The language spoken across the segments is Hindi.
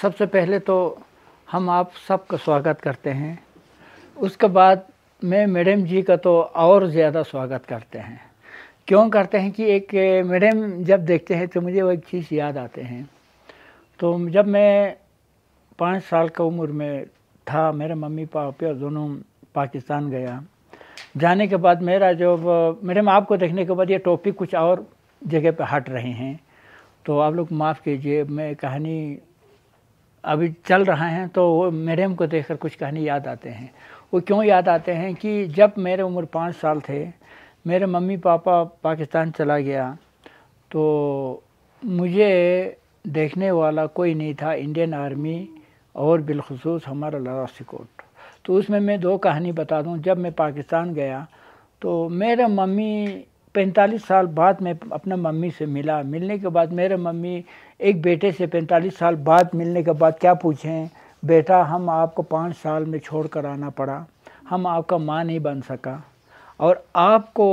सबसे पहले तो हम आप सबका स्वागत करते हैं उसके बाद में मैडम जी का तो और ज़्यादा स्वागत करते हैं क्यों करते हैं कि एक मैडम जब देखते हैं तो मुझे वो एक चीज़ याद आते हैं तो जब मैं पाँच साल का उम्र में था मेरे मम्मी पापा दोनों पाकिस्तान गया जाने के बाद मेरा जो मैडम आपको देखने के बाद ये टॉपिक कुछ और जगह पे हट रहे हैं तो आप लोग माफ़ कीजिए मैं कहानी अभी चल रहा है तो वो मेरेम को देखकर कुछ कहानी याद आते हैं वो क्यों याद आते हैं कि जब मेरे उम्र पाँच साल थे मेरे मम्मी पापा पाकिस्तान चला गया तो मुझे देखने वाला कोई नहीं था इंडियन आर्मी और बिलखसूस हमारा लड़ा सिकोट तो उसमें मैं दो कहानी बता दूं जब मैं पाकिस्तान गया तो मेरा मम्मी पैंतालीस साल बाद मैं अपना मम्मी से मिला मिलने के बाद मेरे मम्मी एक बेटे से 45 साल बाद मिलने के बाद क्या पूछें बेटा हम आपको पाँच साल में छोड़ कर आना पड़ा हम आपका माँ नहीं बन सका और आपको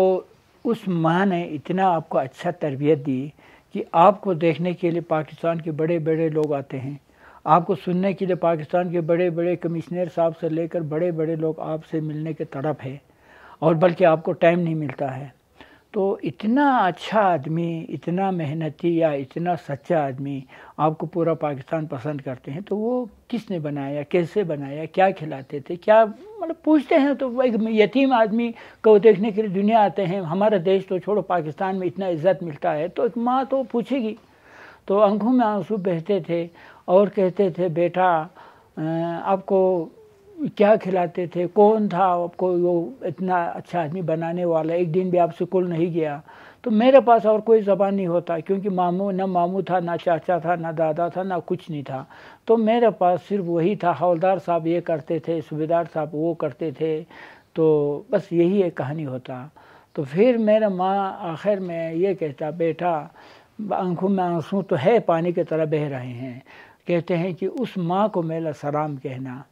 उस माँ ने इतना आपको अच्छा तरबियत दी कि आपको देखने के लिए पाकिस्तान के बड़े बड़े लोग आते हैं आपको सुनने के लिए पाकिस्तान के बड़े बड़े कमिश्नर साहब से लेकर बड़े बड़े लोग आपसे मिलने के तड़प है और बल्कि आपको टाइम नहीं मिलता है तो इतना अच्छा आदमी इतना मेहनती या इतना सच्चा आदमी आपको पूरा पाकिस्तान पसंद करते हैं तो वो किसने बनाया कैसे बनाया क्या खिलाते थे क्या मतलब पूछते हैं तो एक यतीम आदमी को देखने के लिए दुनिया आते हैं हमारा देश तो छोड़ो पाकिस्तान में इतना इज्जत मिलता है तो एक माँ तो पूछेगी तो आंखों में आंसू बहते थे और कहते थे बेटा आपको क्या खिलाते थे कौन था आपको वो इतना अच्छा आदमी बनाने वाला एक दिन भी आप स्कूल नहीं गया तो मेरे पास और कोई ज़बान नहीं होता क्योंकि मामू ना मामू था ना चाचा था ना दादा था ना कुछ नहीं था तो मेरे पास सिर्फ वही था हवलदार साहब ये करते थे सूबेदार साहब वो करते थे तो बस यही एक कहानी होता तो फिर मेरा माँ आखिर में ये कहता बेटा आंखों में आंसू तो है पानी की तरह बह रहे हैं कहते हैं कि उस माँ को मेरा सलाम कहना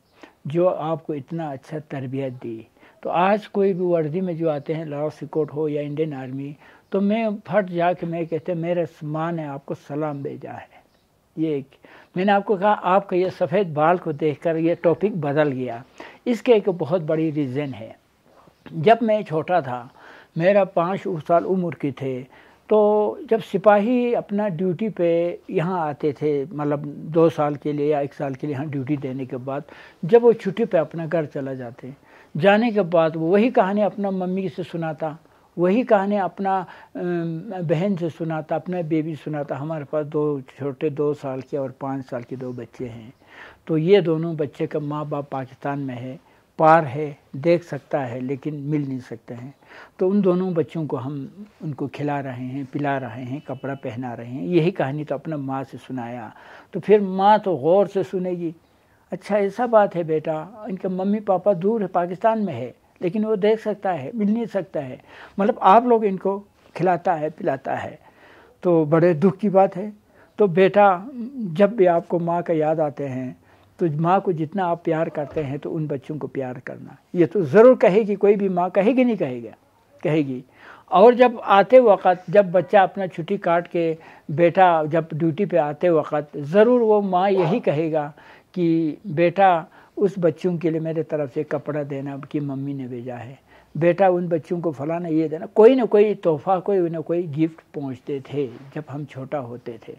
जो आपको इतना अच्छा तरबियत दी तो आज कोई भी वर्दी में जो आते हैं लाहौर सिकोट हो या इंडियन आर्मी तो मैं फट जा के मैं कहते मेरे माँ ने आपको सलाम भेजा है ये एक मैंने आपको कहा आपका ये सफ़ेद बाल को देखकर ये टॉपिक बदल गया इसके एक बहुत बड़ी रीज़न है जब मैं छोटा था मेरा पाँच साल उम्र की थे तो जब सिपाही अपना ड्यूटी पे यहाँ आते थे मतलब दो साल के लिए या एक साल के लिए यहाँ ड्यूटी देने के बाद जब वो छुट्टी पे अपना घर चला जाते जाने के बाद वो वही कहानी अपना मम्मी से सुनाता वही कहानी अपना बहन से सुनाता अपना बेबी सुनाता हमारे पास दो छोटे दो साल के और पाँच साल के दो बच्चे हैं तो ये दोनों बच्चे का माँ बाप पाकिस्तान में है पार है देख सकता है लेकिन मिल नहीं सकते हैं तो उन दोनों बच्चों को हम उनको खिला रहे हैं पिला रहे हैं कपड़ा पहना रहे हैं यही कहानी तो अपना माँ से सुनाया तो फिर माँ तो गौर से सुनेगी अच्छा ऐसा बात है बेटा इनके मम्मी पापा दूर है पाकिस्तान में है लेकिन वो देख सकता है मिल नहीं सकता है मतलब आप लोग इनको खिलाता है पिलाता है तो बड़े दुख की बात है तो बेटा जब भी आपको माँ का याद आते हैं तो माँ को जितना आप प्यार करते हैं तो उन बच्चों को प्यार करना ये तो ज़रूर कहेगी कोई भी माँ कहेगी नहीं कहेगा कहेगी और जब आते वक़्त जब बच्चा अपना छुट्टी काट के बेटा जब ड्यूटी पे आते वक़्त ज़रूर वो माँ यही कहेगा कि बेटा उस बच्चों के लिए मेरे तरफ से कपड़ा देना कि मम्मी ने भेजा है बेटा उन बच्चों को फलाना ये देना कोई ना कोई तोहफा कोई ना कोई गिफ्ट पहुंचते थे जब हम छोटा होते थे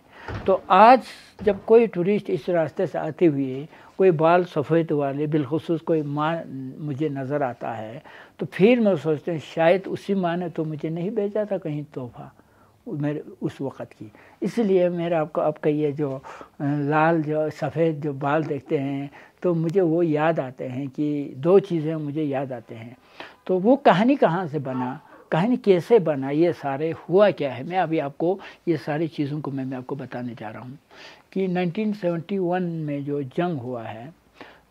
तो आज जब कोई टूरिस्ट इस रास्ते से आते हुए कोई बाल सफ़ेद वाले बिलखसूस कोई माँ मुझे नज़र आता है तो फिर मैं सोचते हैं शायद उसी माँ ने तो मुझे नहीं भेजा था कहीं तोहफा मेरे उस वक़्त की इसलिए मेरा आपको आपका ये जो लाल जो सफ़ेद जो बाल देखते हैं तो मुझे वो याद आते हैं कि दो चीज़ें मुझे याद आते हैं तो वो कहानी कहाँ से बना कहानी कैसे बना ये सारे हुआ क्या है मैं अभी आपको ये सारी चीज़ों को मैं, मैं आपको बताने जा रहा हूँ कि 1971 में जो जंग हुआ है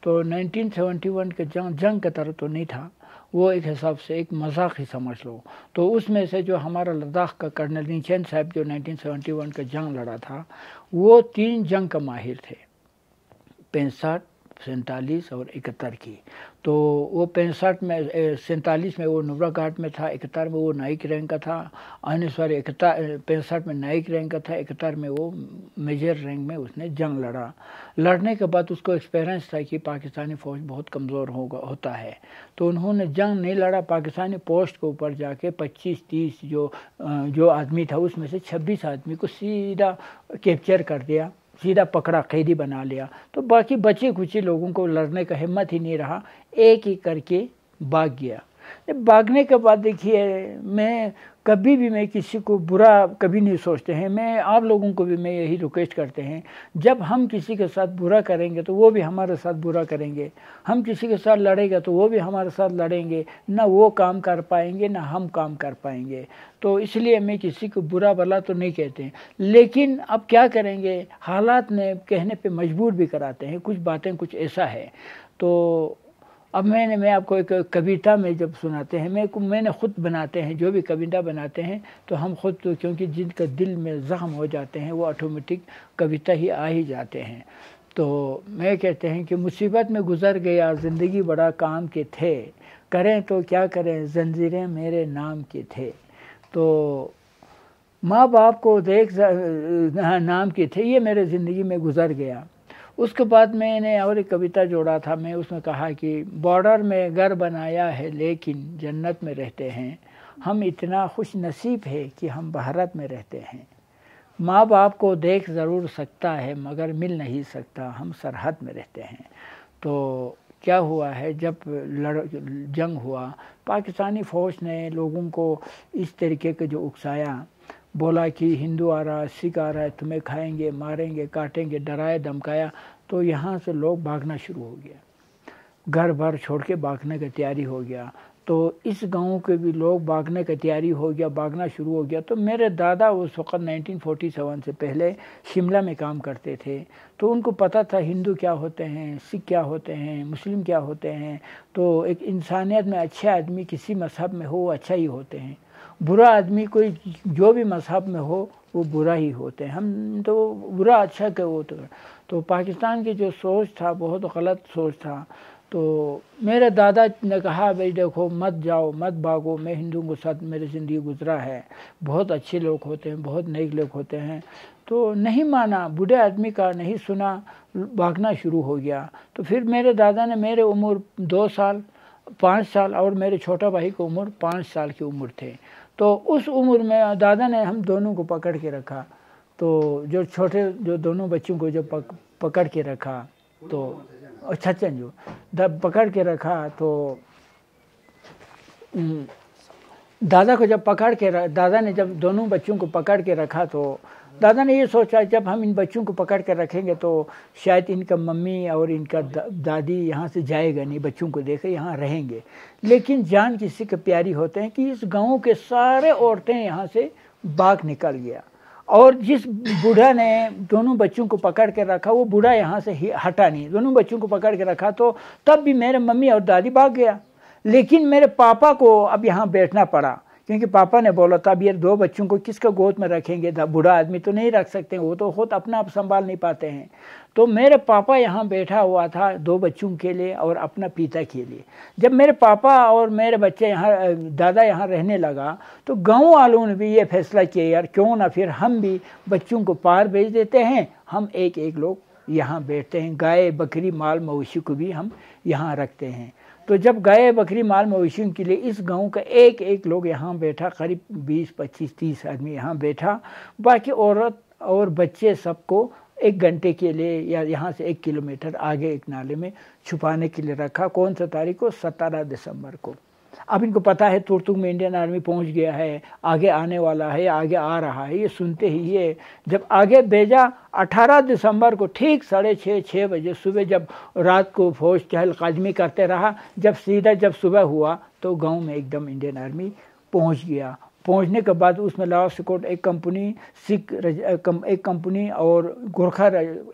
तो 1971 के जंग जंग का तरह तो नहीं था वो एक हिसाब से एक मजाक ही समझ लो तो उसमें से जो हमारा लद्दाख का कर्नल निचैन साहब जो 1971 का जंग लड़ा था वो तीन जंग का माहिर थे पैंसठ सैंतालीस और इकहत्तर की तो वो पैंसठ में सैंतालीस में वो नुबरा घाट में था इकहत्तर में वो नाइक रैंक का था अन्य इकहत्तर पैंसठ में नाइक रैंक का था इकहत्तर में वो मेजर रैंक में उसने जंग लड़ा लड़ने के बाद उसको एक्सपीरियंस था कि पाकिस्तानी फ़ौज बहुत कमज़ोर होगा होता है तो उन्होंने जंग नहीं लड़ा पाकिस्तानी पोस्ट के ऊपर जाके पच्चीस तीस जो जो आदमी था उसमें से छब्बीस आदमी को सीधा कैप्चर कर दिया सीधा पकड़ा कैदी बना लिया तो बाकी बचे कुछ लोगों को लड़ने का हिम्मत ही नहीं रहा एक ही करके भाग गया भागने के बाद देखिए मैं कभी भी मैं किसी को बुरा कभी नहीं सोचते हैं मैं आप लोगों को भी मैं यही रिक्वेस्ट करते हैं जब हम किसी के साथ बुरा करेंगे तो वो भी हमारे साथ बुरा करेंगे हम किसी के साथ लड़ेगा तो वो भी हमारे साथ लड़ेंगे ना वो काम कर पाएंगे ना हम काम कर पाएंगे तो इसलिए मैं किसी को बुरा भला तो नहीं कहते लेकिन अब क्या करेंगे हालात ने कहने पर मजबूर भी कराते हैं कुछ बातें कुछ ऐसा है तो अब मैंने मैं आपको एक कविता में जब सुनाते हैं मैं मैंने खुद बनाते हैं जो भी कविता बनाते हैं तो हम खुद तो क्योंकि जिनका दिल में ज़ख्म हो जाते हैं वो ऑटोमेटिक कविता ही आ ही जाते हैं तो मैं कहते हैं कि मुसीबत में गुजर गया ज़िंदगी बड़ा काम के थे करें तो क्या करें जंजीरें मेरे नाम के थे तो माँ बाप को देख नाम के थे ये मेरे ज़िंदगी में गुजर गया उसके बाद मैंने और एक कविता जोड़ा था मैं उसमें कहा कि बॉर्डर में घर बनाया है लेकिन जन्नत में रहते हैं हम इतना खुश नसीब है कि हम भारत में रहते हैं माँ बाप को देख ज़रूर सकता है मगर मिल नहीं सकता हम सरहद में रहते हैं तो क्या हुआ है जब लड़ जंग हुआ पाकिस्तानी फ़ौज ने लोगों को इस तरीके के जो उकसाया बोला कि हिंदू आ रहा है सिख आ रहा है तुम्हें खाएंगे मारेंगे काटेंगे डराया धमकाया तो यहाँ से लोग भागना शुरू हो गया घर भर छोड़ के भागने की तैयारी हो गया तो इस गांव के भी लोग भागने की तैयारी हो गया भागना शुरू हो गया तो मेरे दादा उस वक्त 1947 से पहले शिमला में काम करते थे तो उनको पता था हिंदू क्या होते हैं सिख क्या होते हैं मुस्लिम क्या होते हैं तो एक इंसानियत में अच्छे आदमी किसी मजहब में हो अच्छा ही होते हैं बुरा आदमी कोई जो भी मजहब में हो वो बुरा ही होते हैं हम तो बुरा अच्छा के वो तो तो पाकिस्तान की जो सोच था बहुत गलत सोच था तो मेरे दादा ने कहा भाई देखो मत जाओ मत भागो मैं हिंदुओं के साथ मेरी ज़िंदगी गुजरा है बहुत अच्छे लोग होते हैं बहुत नेक लोग होते हैं तो नहीं माना बूढ़े आदमी का नहीं सुना भागना शुरू हो गया तो फिर मेरे दादा ने मेरे उम्र दो साल पाँच साल और मेरे छोटा भाई की उम्र पाँच साल की उम्र थे तो उस उम्र में दादा ने हम दोनों को पकड़ के रखा तो जो छोटे जो दोनों बच्चों को जो पक, पकड़ के रखा तो छचन जो दब पकड़ के रखा तो दादा को जब पकड़ के दादा ने जब दोनों बच्चों को पकड़ के रखा तो दादा ने ये सोचा जब हम इन बच्चों को पकड़ कर रखेंगे तो शायद इनका मम्मी और इनका दादी यहाँ से जाएगा नहीं बच्चों को देखे यहाँ रहेंगे लेकिन जान किसी के प्यारी होते हैं कि इस गांव के सारे औरतें यहाँ से बाग निकल गया और जिस बूढ़ा ने दोनों बच्चों को पकड़ कर रखा वो बूढ़ा यहाँ से हटा नहीं दोनों बच्चों को पकड़ के रखा तो तब भी मेरे मम्मी और दादी भाग गया लेकिन मेरे पापा को अब यहाँ बैठना पड़ा क्योंकि पापा ने बोला था अब ये दो बच्चों को किसके गोद में रखेंगे बूढ़ा आदमी तो नहीं रख सकते वो तो खुद अपना आप संभाल नहीं पाते हैं तो मेरे पापा यहाँ बैठा हुआ था दो बच्चों के लिए और अपना पिता के लिए जब मेरे पापा और मेरे बच्चे यहाँ दादा यहाँ रहने लगा तो गाँव वालों ने भी ये फैसला किया यार क्यों ना फिर हम भी बच्चों को पार भेज देते हैं हम एक एक लोग यहाँ बैठते हैं गाय बकरी माल मवेशी को भी हम यहाँ रखते हैं तो जब गाय बकरी माल मवेशियों के लिए इस गांव का एक एक लोग यहाँ बैठा करीब 20 25 30 आदमी यहाँ बैठा बाकी औरत और बच्चे सबको एक घंटे के लिए या यहाँ से एक किलोमीटर आगे एक नाले में छुपाने के लिए रखा कौन सा तारीख को सतारह दिसंबर को अब इनको पता है तुरतुक में इंडियन आर्मी पहुंच गया है आगे आने वाला है आगे आ रहा है ये सुनते ही ये जब आगे भेजा 18 दिसंबर को ठीक साढ़े छः छः बजे सुबह जब रात को फौज चहल कदमी करते रहा जब सीधा जब सुबह हुआ तो गांव में एकदम इंडियन आर्मी पहुंच गया पहुंचने के बाद उसमें लाहौर सिकोट एक कंपनी सिख कम, एक कंपनी और गोरखा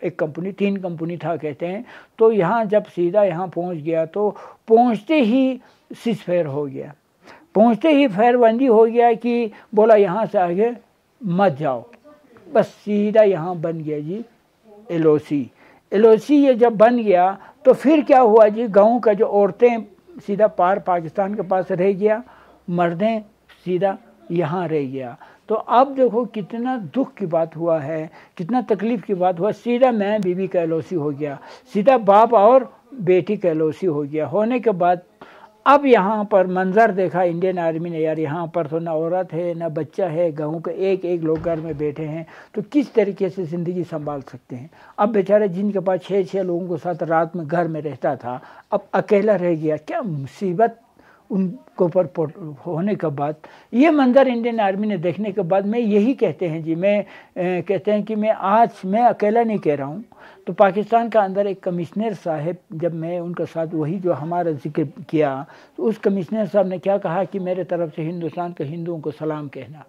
एक कंपनी तीन कंपनी था कहते हैं तो यहाँ जब सीधा यहाँ पहुँच गया तो पहुँचते ही सिस फेयर हो गया पहुँचते ही फेयरबंदी हो गया कि बोला यहाँ से आगे मत जाओ बस सीधा यहाँ बन गया G L O C L O सी ये जब बन गया तो फिर क्या हुआ जी गाँव का जो औरतें सीधा पार पाकिस्तान के पास रह गया मर्दें सीधा यहाँ रह गया तो अब देखो कितना दुख की बात हुआ है कितना तकलीफ की बात हुआ सीधा मैं बीवी का एलोसी हो गया सीधा बाप और बेटी का एलोसी हो गया होने के बाद अब यहाँ पर मंजर देखा इंडियन आर्मी ने यार यहाँ पर तो ना औरत है ना बच्चा है गाँव के एक एक लोग घर में बैठे हैं तो किस तरीके से ज़िंदगी संभाल सकते हैं अब बेचारे जिनके पास छः छः लोगों के साथ रात में घर में रहता था अब अकेला रह गया क्या मुसीबत उनके ऊपर होने के बाद ये मंजर इंडियन आर्मी ने देखने के बाद मैं यही कहते हैं जी मैं ए, कहते हैं कि मैं आज मैं अकेला नहीं कह रहा हूँ तो पाकिस्तान का अंदर एक कमिश्नर साहब जब मैं उनके साथ वही जो हमारा जिक्र किया तो उस कमिश्नर साहब ने क्या कहा कि मेरे तरफ से हिंदुस्तान के हिंदुओं को सलाम कहना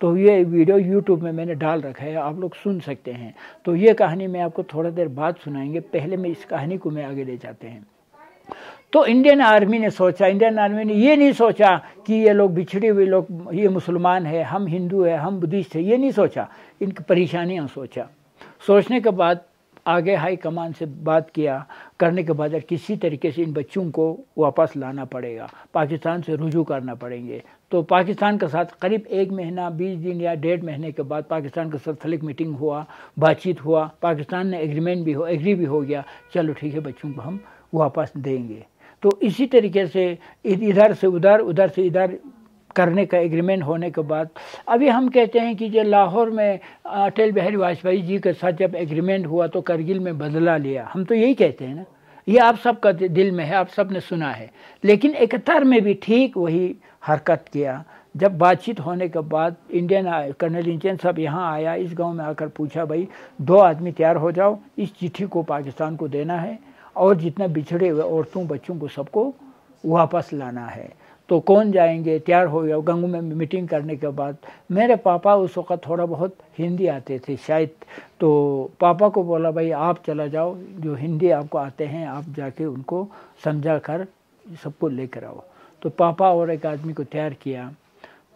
तो ये वीडियो यूट्यूब में मैंने डाल रखा है आप लोग सुन सकते हैं तो ये कहानी मैं आपको थोड़ा देर बाद सुनाएंगे पहले मैं इस कहानी को मैं आगे ले जाते हैं तो इंडियन आर्मी ने सोचा इंडियन आर्मी ने ये नहीं सोचा कि ये लोग बिछड़े हुए लोग ये मुसलमान है हम हिंदू है हम बुद्धिस्ट है ये नहीं सोचा इनकी परेशानियाँ सोचा सोचने के बाद आगे हाई कमान से बात किया करने के बाद किसी तरीके से इन बच्चों को वापस लाना पड़ेगा पाकिस्तान से रुजू करना पड़ेंगे तो पाकिस्तान के साथ करीब एक महीना बीस दिन या डेढ़ महीने के बाद पाकिस्तान के साथ थलिक मीटिंग हुआ बातचीत हुआ पाकिस्तान ने एग्रीमेंट भी हो एग्री भी हो गया चलो ठीक है बच्चों को हम वापस देंगे तो इसी तरीके से इधर से उधर उधर से इधर करने का एग्रीमेंट होने के बाद अभी हम कहते हैं कि जो लाहौर में अटल बिहारी वाजपेयी जी के साथ जब एग्रीमेंट हुआ तो करगिल में बदला लिया हम तो यही कहते हैं ना ये आप सबका दिल में है आप सब ने सुना है लेकिन इकहत्तर में भी ठीक वही हरकत किया जब बातचीत होने के बाद इंडियन कर्नल इंडियन साहब यहाँ आया इस गांव में आकर पूछा भाई दो आदमी तैयार हो जाओ इस चिट्ठी को पाकिस्तान को देना है और जितना बिछड़े हुए औरतों बच्चों को सबको वापस लाना है तो कौन जाएंगे तैयार हो गया गंगू में मीटिंग करने के बाद मेरे पापा उस वक़्त थोड़ा बहुत हिंदी आते थे शायद तो पापा को बोला भाई आप चला जाओ जो हिंदी आपको आते हैं आप जाके उनको समझा कर सबको लेकर आओ तो पापा और एक आदमी को तैयार किया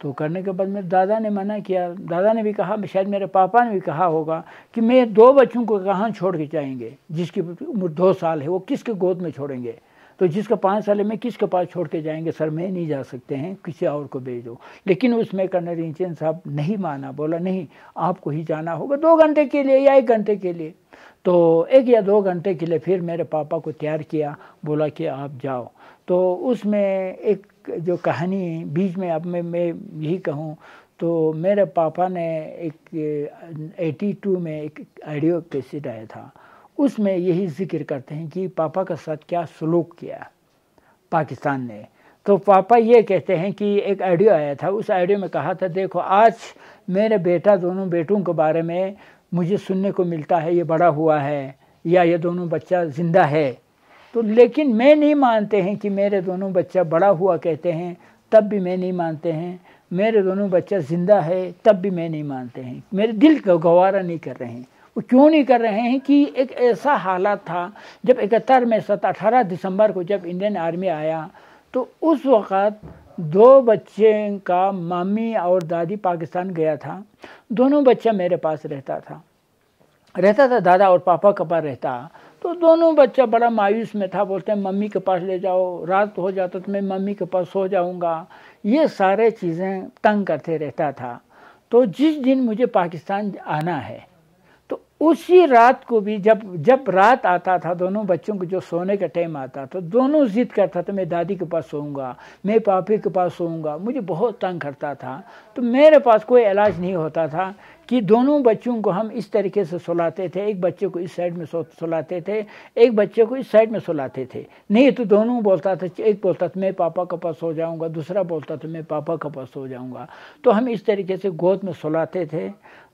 तो करने के बाद मेरे दादा ने मना किया दादा ने भी कहा शायद मेरे पापा ने भी कहा होगा कि मैं दो बच्चों को कहाँ छोड़ के जाएंगे जिसकी उम्र दो साल है वो किसके गोद में छोड़ेंगे तो जिसका पाँच साल है मैं किसके पास छोड़ के जाएंगे सर मैं नहीं जा सकते हैं किसी और को भेज दो लेकिन उसमें कर्नल रिंचन साहब नहीं माना बोला नहीं आपको ही जाना होगा दो घंटे के लिए या एक घंटे के लिए तो एक या दो घंटे के लिए फिर मेरे पापा को तैयार किया बोला कि आप जाओ तो उसमें एक जो कहानी बीच में अब मैं मैं यही कहूँ तो मेरे पापा ने एक 82 में एक ऑडियो कैसेट आया था उसमें यही जिक्र करते हैं कि पापा के साथ क्या सलूक किया पाकिस्तान ने तो पापा ये कहते हैं कि एक ऑडियो आया था उस ऑडियो में कहा था देखो आज मेरे बेटा दोनों बेटों के बारे में मुझे सुनने को मिलता है ये बड़ा हुआ है या ये दोनों बच्चा ज़िंदा है तो लेकिन मैं नहीं मानते हैं कि मेरे दोनों बच्चा बड़ा हुआ कहते हैं तब भी मैं नहीं मानते हैं मेरे दोनों बच्चा ज़िंदा है तब भी मैं नहीं मानते हैं मेरे दिल का गवारा नहीं कर रहे हैं वो क्यों नहीं कर रहे हैं कि एक ऐसा हालात था जब इकहत्तर में सत अठारह दिसंबर को जब इंडियन आर्मी आया तो उस वक़्त दो बच्चे का मामी और दादी पाकिस्तान गया था दोनों बच्चा मेरे पास रहता था रहता था दादा और पापा के पास रहता तो दोनों बच्चा बड़ा मायूस में था बोलते हैं मम्मी के पास ले जाओ रात हो जाता तो मैं मम्मी के पास सो जाऊँगा ये सारे चीज़ें तंग करते रहता था तो जिस दिन मुझे पाकिस्तान आना है तो उसी रात को भी जब जब रात आता था दोनों बच्चों को जो सोने का टाइम आता था तो दोनों जिद करता था मैं दादी के पास सोऊंगा मैं पापी के पास सोऊंगा मुझे बहुत तंग करता था तो मेरे पास कोई इलाज नहीं होता था कि दोनों बच्चों को हम इस तरीके से सुलाते थे एक बच्चे को इस साइड में सुलाते थे एक बच्चे को इस साइड में सुलाते थे नहीं तो दोनों बोलता था एक बोलता था मैं पापा के पास सो जाऊँगा दूसरा बोलता था मैं पापा के पास सो जाऊँगा तो हम इस तरीके से गोद में सुलाते थे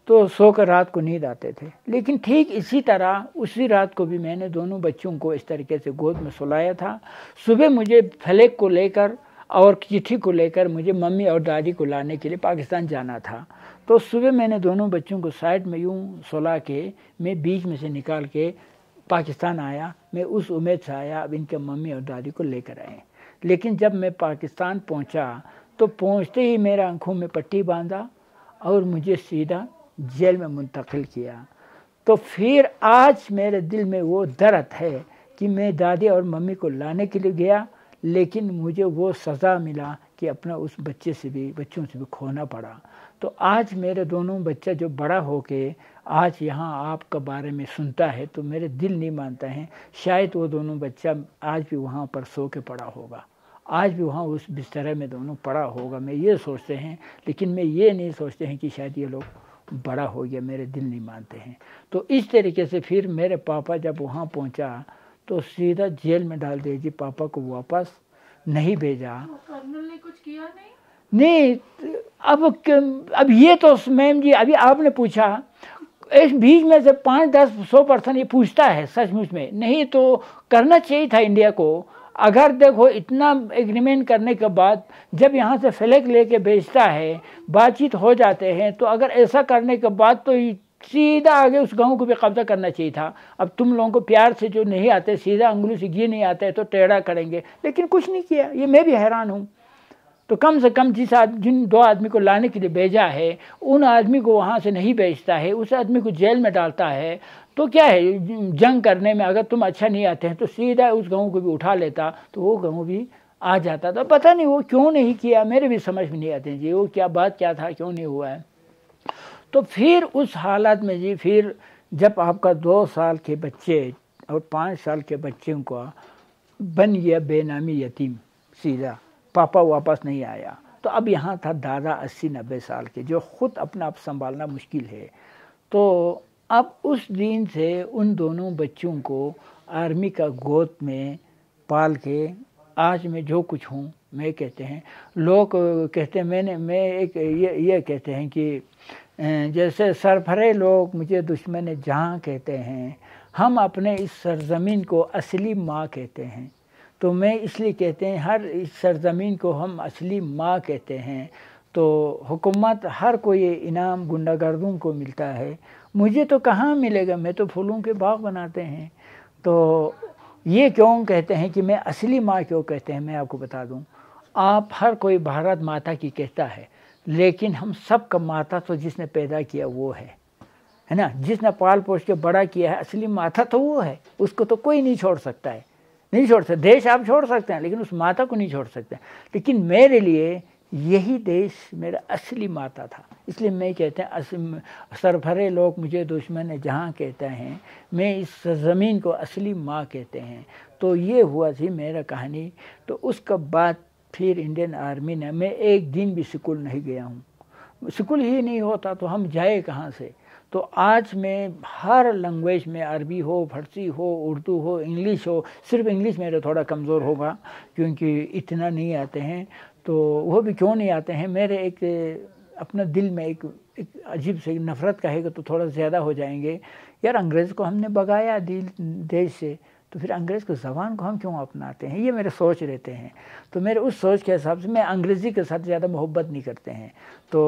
तो सोकर रात को नींद आते थे लेकिन ठीक इसी तरह उसी रात को भी मैंने दोनों बच्चों को इस तरीके से गोद में सुलाया था सुबह मुझे फ्लैग को लेकर और चिट्ठी को लेकर मुझे मम्मी और दादी को लाने के लिए पाकिस्तान जाना था तो सुबह मैंने दोनों बच्चों को साइड में यूँ सोला के मैं बीच में से निकाल के पाकिस्तान आया मैं उस उम्मीद से आया अब इनके मम्मी और दादी को लेकर आए लेकिन जब मैं पाकिस्तान पहुंचा तो पहुंचते ही मेरा आंखों में पट्टी बांधा और मुझे सीधा जेल में मुंतकिल किया तो फिर आज मेरे दिल में वो दर्द है कि मैं दादी और मम्मी को लाने के लिए गया लेकिन मुझे वो सज़ा मिला कि अपना उस बच्चे से भी बच्चों से भी खोना पड़ा तो आज मेरे दोनों बच्चा जो बड़ा हो के आज यहाँ आपका बारे में सुनता है तो मेरे दिल नहीं मानता है शायद वो दोनों बच्चा आज भी वहाँ पर सो के पड़ा होगा आज भी वहाँ उस बिस्तर में दोनों पड़ा होगा मैं ये सोचते हैं लेकिन मैं ये नहीं सोचते हैं कि शायद ये लोग बड़ा हो गया मेरे दिल नहीं मानते हैं तो इस तरीके से फिर मेरे पापा जब वहाँ पहुँचा तो सीधा जेल में डाल दिया जी पापा को वापस नहीं भेजा तो ने कुछ किया नहीं नहीं अब अब ये तो मैम जी अभी आपने पूछा इस बीच में से पाँच दस सौ परसेंट ये पूछता है सचमुच में नहीं तो करना चाहिए था इंडिया को अगर देखो इतना एग्रीमेंट करने के बाद जब यहाँ से फ्लैग लेके बेचता है बातचीत हो जाते हैं तो अगर ऐसा करने के बाद तो सीधा आगे उस गांव को भी कब्जा करना चाहिए था अब तुम लोगों को प्यार से जो नहीं आते सीधा अंगुली से घी नहीं आता है तो टेढ़ा करेंगे लेकिन कुछ नहीं किया ये मैं भी हैरान हूँ तो कम से कम जिस आदमी जिन दो आदमी को लाने के लिए भेजा है उन आदमी को वहाँ से नहीं भेजता है उस आदमी को जेल में डालता है तो क्या है जंग करने में अगर तुम अच्छा नहीं आते हैं तो सीधा उस गाँव को भी उठा लेता तो वो गाँव भी आ जाता था पता नहीं वो क्यों नहीं किया मेरे भी समझ में नहीं आते जी वो क्या बात क्या था क्यों नहीं हुआ है तो फिर उस हालत में जी फिर जब आपका दो साल के बच्चे और पाँच साल के बच्चों को बन गया बेनामी यतीम सीधा पापा वापस नहीं आया तो अब यहाँ था दादा अस्सी नब्बे साल के जो खुद अपना आप संभालना मुश्किल है तो अब उस दिन से उन दोनों बच्चों को आर्मी का गोद में पाल के आज मैं जो कुछ हूँ मैं कहते हैं लोग कहते हैं मैंने मैं एक ये ये कहते हैं कि जैसे सरफरे लोग मुझे दुश्मन जहाँ कहते हैं हम अपने इस सरजमीन को असली माँ कहते हैं तो मैं इसलिए कहते हैं हर इस सरजमीन को हम असली माँ कहते हैं तो हुकूमत हर कोई इनाम गुंडागर्दों को मिलता है मुझे तो कहाँ मिलेगा मैं तो फूलों के बाग बनाते हैं तो ये क्यों कहते हैं कि मैं असली माँ क्यों कहते हैं मैं आपको बता दूँ आप हर कोई भारत माता की कहता है लेकिन हम सब का माता तो जिसने पैदा किया वो है है ना जिसने पाल पोष के बड़ा किया है असली माता तो वो है उसको तो कोई नहीं छोड़ सकता है नहीं छोड़ सकते देश आप छोड़ सकते हैं लेकिन उस माता को नहीं छोड़ सकते लेकिन मेरे लिए यही देश मेरा असली माता था इसलिए मैं कहते हैं सरभरे लोग मुझे दुश्मन जहाँ कहते हैं मैं इस ज़मीन को असली माँ कहते हैं तो ये हुआ थी मेरा कहानी तो उसका बात फिर इंडियन आर्मी ने मैं एक दिन भी स्कूल नहीं गया हूँ स्कूल ही नहीं होता तो हम जाए कहाँ से तो आज मैं हर लैंग्वेज में अरबी हो फर्सी हो उर्दू हो इंग्लिश हो सिर्फ इंग्लिश मेरा थोड़ा कमज़ोर होगा क्योंकि इतना नहीं आते हैं तो वो भी क्यों नहीं आते हैं मेरे एक अपना दिल में एक एक अजीब से नफ़रत कहेगा तो थोड़ा ज़्यादा हो जाएंगे यार अंग्रेज़ को हमने बगाया दिल देश से तो फिर अंग्रेज़ की ज़बान को हम क्यों अपनाते हैं ये मेरे सोच रहते हैं तो मेरे उस सोच के हिसाब से मैं अंग्रेज़ी के साथ ज़्यादा मोहब्बत नहीं करते हैं तो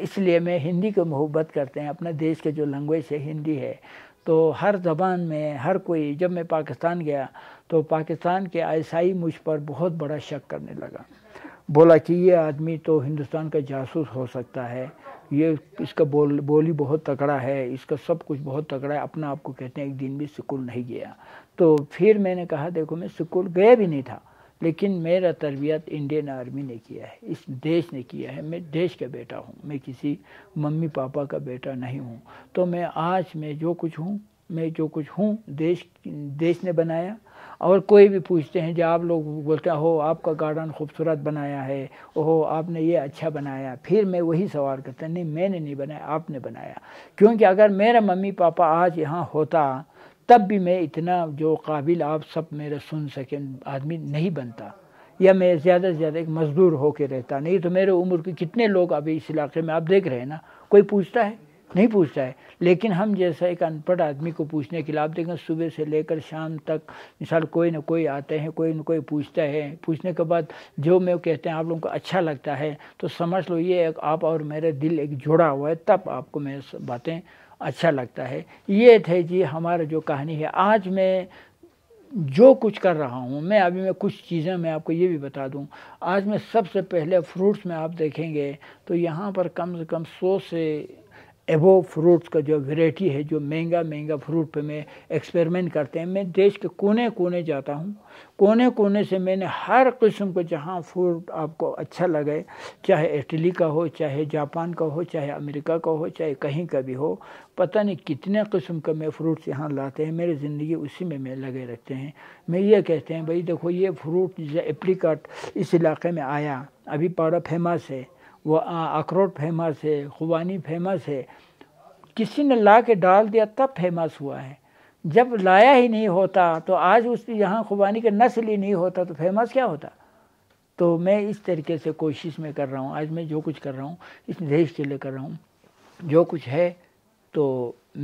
इसलिए मैं हिंदी को मोहब्बत करते हैं अपने देश के जो लैंग्वेज है हिंदी है तो हर ज़बान में हर कोई जब मैं पाकिस्तान गया तो पाकिस्तान के आईसाई मुझ पर बहुत बड़ा शक करने लगा बोला कि ये आदमी तो हिंदुस्तान का जासूस हो सकता है ये इसका बोल बोली बहुत तकड़ा है इसका सब कुछ बहुत तकड़ा है अपना आपको कहते हैं एक दिन भी स्कूल नहीं गया तो फिर मैंने कहा देखो मैं स्कूल गया भी नहीं था लेकिन मेरा तरबियत इंडियन आर्मी ने किया है इस देश ने किया है मैं देश का बेटा हूँ मैं किसी मम्मी पापा का बेटा नहीं हूँ तो मैं आज मैं जो कुछ हूँ मैं जो कुछ हूँ देश देश ने बनाया और कोई भी पूछते हैं जो आप लोग बोलते हो आपका गार्डन खूबसूरत बनाया है ओहो आपने ये अच्छा बनाया फिर मैं वही सवाल करता नहीं मैंने नहीं बनाया आपने बनाया क्योंकि अगर मेरा मम्मी पापा आज यहाँ होता तब भी मैं इतना जो काबिल आप सब मेरे सुन सकें आदमी नहीं बनता या मैं ज़्यादा से ज़्यादा एक मजदूर होकर रहता नहीं तो मेरे उम्र के कितने लोग अभी इस इलाके में आप देख रहे हैं ना कोई पूछता है नहीं पूछता है लेकिन हम जैसा एक अनपढ़ आदमी को पूछने के लिए आप देखें सुबह से लेकर शाम तक मिसाल कोई ना कोई आते हैं कोई ना कोई पूछता है पूछने के बाद जो मैं कहते हैं आप लोगों को अच्छा लगता है तो समझ लो ये एक आप और मेरे दिल एक जुड़ा हुआ है तब आपको मेरे बातें अच्छा लगता है ये थे जी हमारा जो कहानी है आज मैं जो कुछ कर रहा हूँ मैं अभी मैं कुछ चीज़ें मैं आपको ये भी बता दूँ आज मैं सबसे पहले फ्रूट्स में आप देखेंगे तो यहाँ पर कम से कम सौ से एवो फ्रूट्स का जो वेराइटी है जो महंगा महंगा फ्रूट पे मैं एक्सपेरिमेंट करते हैं मैं देश के कोने कोने जाता हूँ कोने कोने से मैंने हर किस्म का जहाँ फ्रूट आपको अच्छा लगे चाहे इटली का हो चाहे जापान का हो चाहे अमेरिका का हो चाहे कहीं का भी हो पता नहीं कितने किस्म का मैं फ्रूट्स यहाँ लाते हैं मेरी ज़िंदगी उसी में मैं लगे रखते हैं मैं ये कहते हैं भाई देखो ये फ्रूट एप्लीकाट इस इलाके में आया अभी पाड़ा फेमस है वो अखरोट फेमस है खुबानी फेमस है किसी ने ला के डाल दिया तब फेमस हुआ है जब लाया ही नहीं होता तो आज उस यहाँ खुबानी का नस्ल ही नहीं होता तो फेमस क्या होता तो मैं इस तरीके से कोशिश में कर रहा हूँ आज मैं जो कुछ कर रहा हूँ इस देश के लिए कर रहा हूँ जो कुछ है तो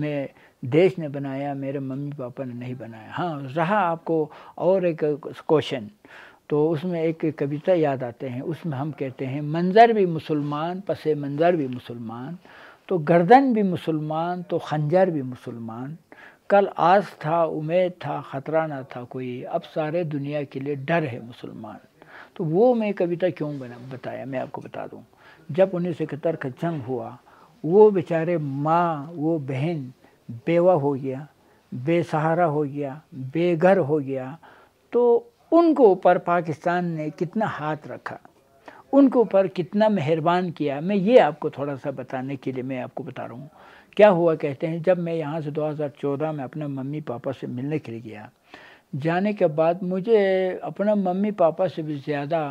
मैं देश ने बनाया मेरे मम्मी पापा ने नहीं बनाया हाँ रहा आपको और एक क्वेश्चन तो उसमें एक कविता याद आते हैं उसमें हम कहते हैं मंज़र भी मुसलमान पस मंज़र भी मुसलमान तो गर्दन भी मुसलमान तो खंजर भी मुसलमान कल आस था उम्मीद था ख़तरा ना था कोई अब सारे दुनिया के लिए डर है मुसलमान तो वो मैं कविता क्यों बना बताया मैं आपको बता दूँ जब उन्नीस सौ इकहत्तर का जंग हुआ वो बेचारे माँ वो बहन बेवा हो गया बेसहारा हो गया बेघर हो गया तो उनको ऊपर पाकिस्तान ने कितना हाथ रखा उनको ऊपर कितना मेहरबान किया मैं ये आपको थोड़ा सा बताने के लिए मैं आपको बता रहा हूँ क्या हुआ कहते हैं जब मैं यहाँ से 2014 में अपने मम्मी पापा से मिलने के लिए गया जाने के बाद मुझे अपना मम्मी पापा से भी ज़्यादा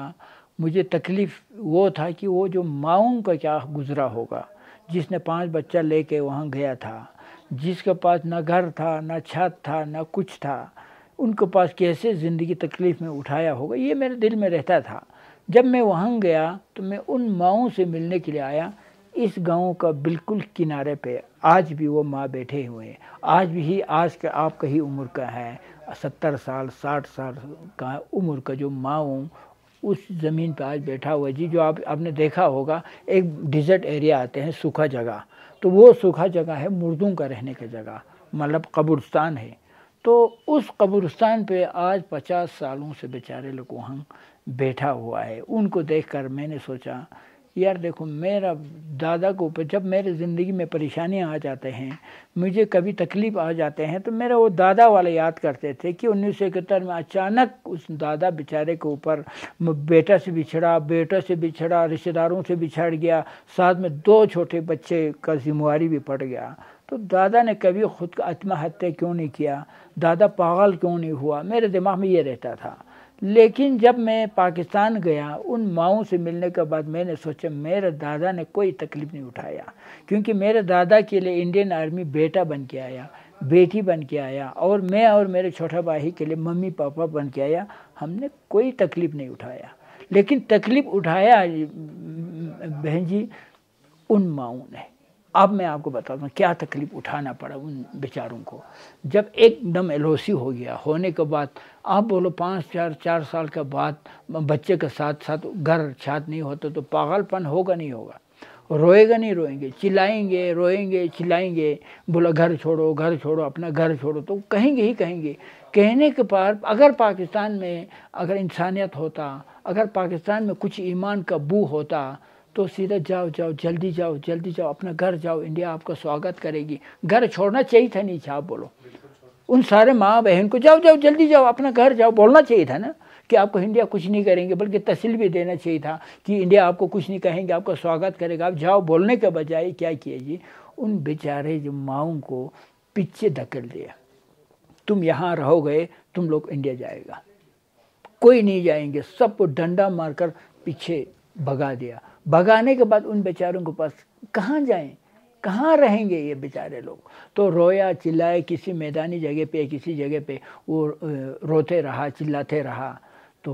मुझे तकलीफ़ वो था कि वो जो माओं का क्या गुज़रा होगा जिसने पांच बच्चा लेके वहाँ गया था जिसके पास ना घर था ना छत था ना कुछ था उनके पास कैसे ज़िंदगी तकलीफ़ में उठाया होगा ये मेरे दिल में रहता था जब मैं वहाँ गया तो मैं उन माओं से मिलने के लिए आया इस गांव का बिल्कुल किनारे पे आज भी वो माँ बैठे हुए हैं आज भी आज का आपका ही उम्र का है सत्तर साल साठ साल का उम्र का जो माँ उस ज़मीन पर आज बैठा हुआ जी जो आप आपने देखा होगा एक डिजर्ट एरिया आते हैं सूखा जगह तो वो सूखा जगह है मुर्दों का रहने का जगह मतलब कब्रस्तान है तो उस कब्रस्तान पे आज पचास सालों से बेचारे लकोहंग बैठा हुआ है उनको देखकर मैंने सोचा यार देखो मेरा दादा के ऊपर जब मेरे ज़िंदगी में परेशानियाँ आ जाते हैं मुझे कभी तकलीफ़ आ जाते हैं तो मेरा वो दादा वाले याद करते थे कि उन्नीस सौ इकहत्तर में अचानक उस दादा बेचारे के ऊपर बेटा से बिछड़ा बेटा से बिछड़ा रिश्तेदारों से बिछड़ गया साथ में दो छोटे बच्चे का जिम्मेवारी भी पड़ गया तो दादा ने कभी खुद का आत्महत्या क्यों नहीं किया दादा पागल क्यों नहीं हुआ मेरे दिमाग में ये रहता था लेकिन जब मैं पाकिस्तान गया उन माओ से मिलने के बाद मैंने सोचा मेरे दादा ने कोई तकलीफ नहीं उठाया क्योंकि मेरे दादा के लिए इंडियन आर्मी बेटा बन के आया बेटी बन के आया और मैं और मेरे छोटा भाई के लिए मम्मी पापा बन के आया हमने कोई तकलीफ नहीं उठाया लेकिन तकलीफ उठाया बहन जी उन माओ ने अब मैं आपको बताता हूँ क्या तकलीफ उठाना पड़ा उन बेचारों को जब एकदम एल हो गया होने के बाद आप बोलो पाँच चार चार साल के बाद बच्चे के साथ साथ घर छात नहीं होता तो पागलपन होगा नहीं होगा रोएगा नहीं रोएंगे चिल्लाएंगे रोएंगे चिल्लाएंगे बोला घर छोड़ो घर छोड़ो अपना घर छोड़ो तो कहेंगे ही कहेंगे कहने के पार अगर पाकिस्तान में अगर इंसानियत होता अगर पाकिस्तान में कुछ ईमान का बू होता तो सीधा जाओ जाओ जल्दी जाओ जल्दी जाओ अपना घर जाओ इंडिया आपका स्वागत करेगी घर छोड़ना चाहिए था नहीं आप बोलो उन सारे माँ बहन को जाओ जाओ जल्दी जाओ अपना घर जाओ बोलना चाहिए था ना कि आपको इंडिया कुछ नहीं करेंगे बल्कि तहसील भी देना चाहिए था कि इंडिया आपको कुछ नहीं कहेंगे आपका स्वागत करेगा आप जाओ बोलने के बजाय क्या किया जी उन बेचारे जो माओं को पीछे धकेल दिया तुम यहाँ रहोगे तुम लोग इंडिया जाएगा कोई नहीं जाएंगे सबको डंडा मारकर पीछे भगा दिया भगाने के बाद उन बेचारों के पास कहाँ जाएं कहाँ रहेंगे ये बेचारे लोग तो रोया चिल्लाए किसी मैदानी जगह पे किसी जगह पे वो रोते रहा चिल्लाते रहा तो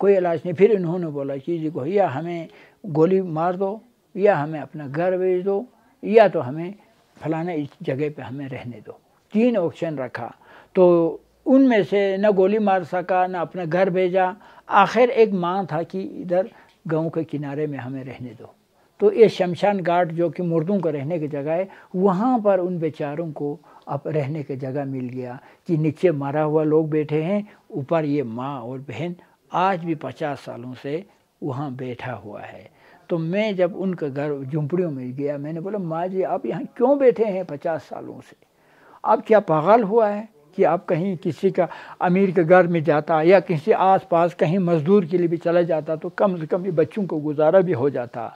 कोई इलाज नहीं फिर इन्होंने बोला चीज़ को या हमें गोली मार दो या हमें अपना घर भेज दो या तो हमें फलाने इस जगह पे हमें रहने दो तीन ऑप्शन रखा तो उनमें से न गोली मार सका न अपना घर भेजा आखिर एक माँ था कि इधर गांव के किनारे में हमें रहने दो तो ये शमशान घाट जो कि मुर्दों का रहने की जगह है वहाँ पर उन बेचारों को अब रहने की जगह मिल गया कि नीचे मारा हुआ लोग बैठे हैं ऊपर ये माँ और बहन आज भी पचास सालों से वहाँ बैठा हुआ है तो मैं जब उनके घर झुंपड़ियों में गया मैंने बोला माँ जी आप यहाँ क्यों बैठे हैं पचास सालों से आप क्या पागल हुआ है कि आप कहीं किसी का अमीर के घर में जाता या किसी आसपास कहीं मजदूर के लिए भी चला जाता तो कम से कम ये बच्चों को गुजारा भी हो जाता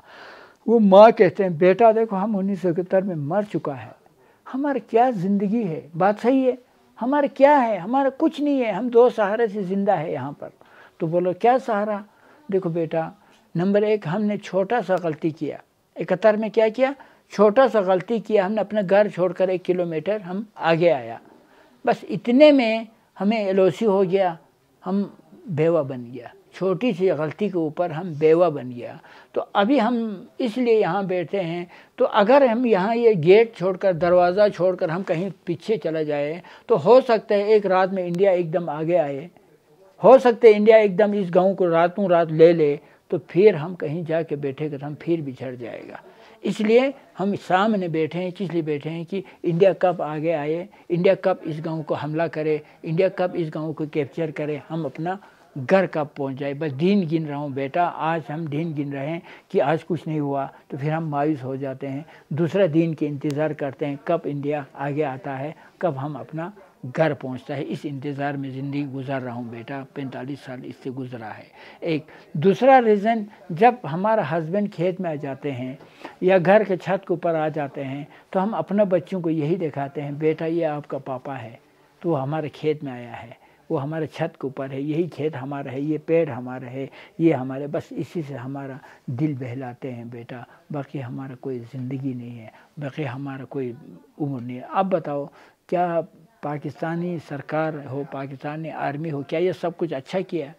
वो माँ कहते हैं बेटा देखो हम उन्नीस सौ इकहत्तर में मर चुका है हमारा क्या ज़िंदगी है बात सही है हमारा क्या है हमारा कुछ नहीं है हम दो सहारे से ज़िंदा है यहाँ पर तो बोलो क्या सहारा देखो बेटा नंबर एक हमने छोटा सा गलती किया इकहत्तर में क्या किया छोटा सा गलती किया हमने अपना घर छोड़कर एक किलोमीटर हम आगे आया बस इतने में हमें एलओसी हो गया हम बेवा बन गया छोटी सी गलती के ऊपर हम बेवा बन गया तो अभी हम इसलिए यहाँ बैठे हैं तो अगर हम यहाँ ये गेट छोड़कर दरवाज़ा छोड़कर हम कहीं पीछे चला जाए तो हो सकता है एक रात में इंडिया एकदम आगे आए हो सकता है इंडिया एकदम इस गांव को रातों रात ले ले तो फिर हम कहीं जा कर बैठे कर हम फिर बिछड़ जाएगा इसलिए हम सामने बैठे हैं इसलिए बैठे हैं कि इंडिया कब आगे आए इंडिया कब इस गांव को हमला करे इंडिया कब इस गांव को कैप्चर करे हम अपना घर कब पहुंच जाए बस दिन गिन रहा हूँ बेटा आज हम दिन गिन रहे हैं कि आज कुछ नहीं हुआ तो फिर हम मायूस हो जाते हैं दूसरा दिन के इंतज़ार करते हैं कब इंडिया आगे आता है कब हम अपना घर पहुंचता है इस इंतज़ार में ज़िंदगी गुजार रहा हूँ बेटा पैंतालीस साल इससे गुजरा है एक दूसरा रीज़न जब हमारा हस्बैंड खेत में आ जाते हैं या घर के छत के ऊपर आ जाते हैं तो हम अपने बच्चों को यही दिखाते हैं बेटा ये आपका पापा है तो हमारे खेत में आया है वो हमारे छत के ऊपर है यही खेत हमारा है ये पेड़ हमारा है ये हमारे बस इसी से हमारा दिल बहलाते हैं बेटा बाकी हमारा कोई ज़िंदगी नहीं है बाकी हमारा कोई उम्र नहीं है अब बताओ क्या पाकिस्तानी सरकार हो पाकिस्तानी आर्मी हो क्या ये सब कुछ अच्छा किया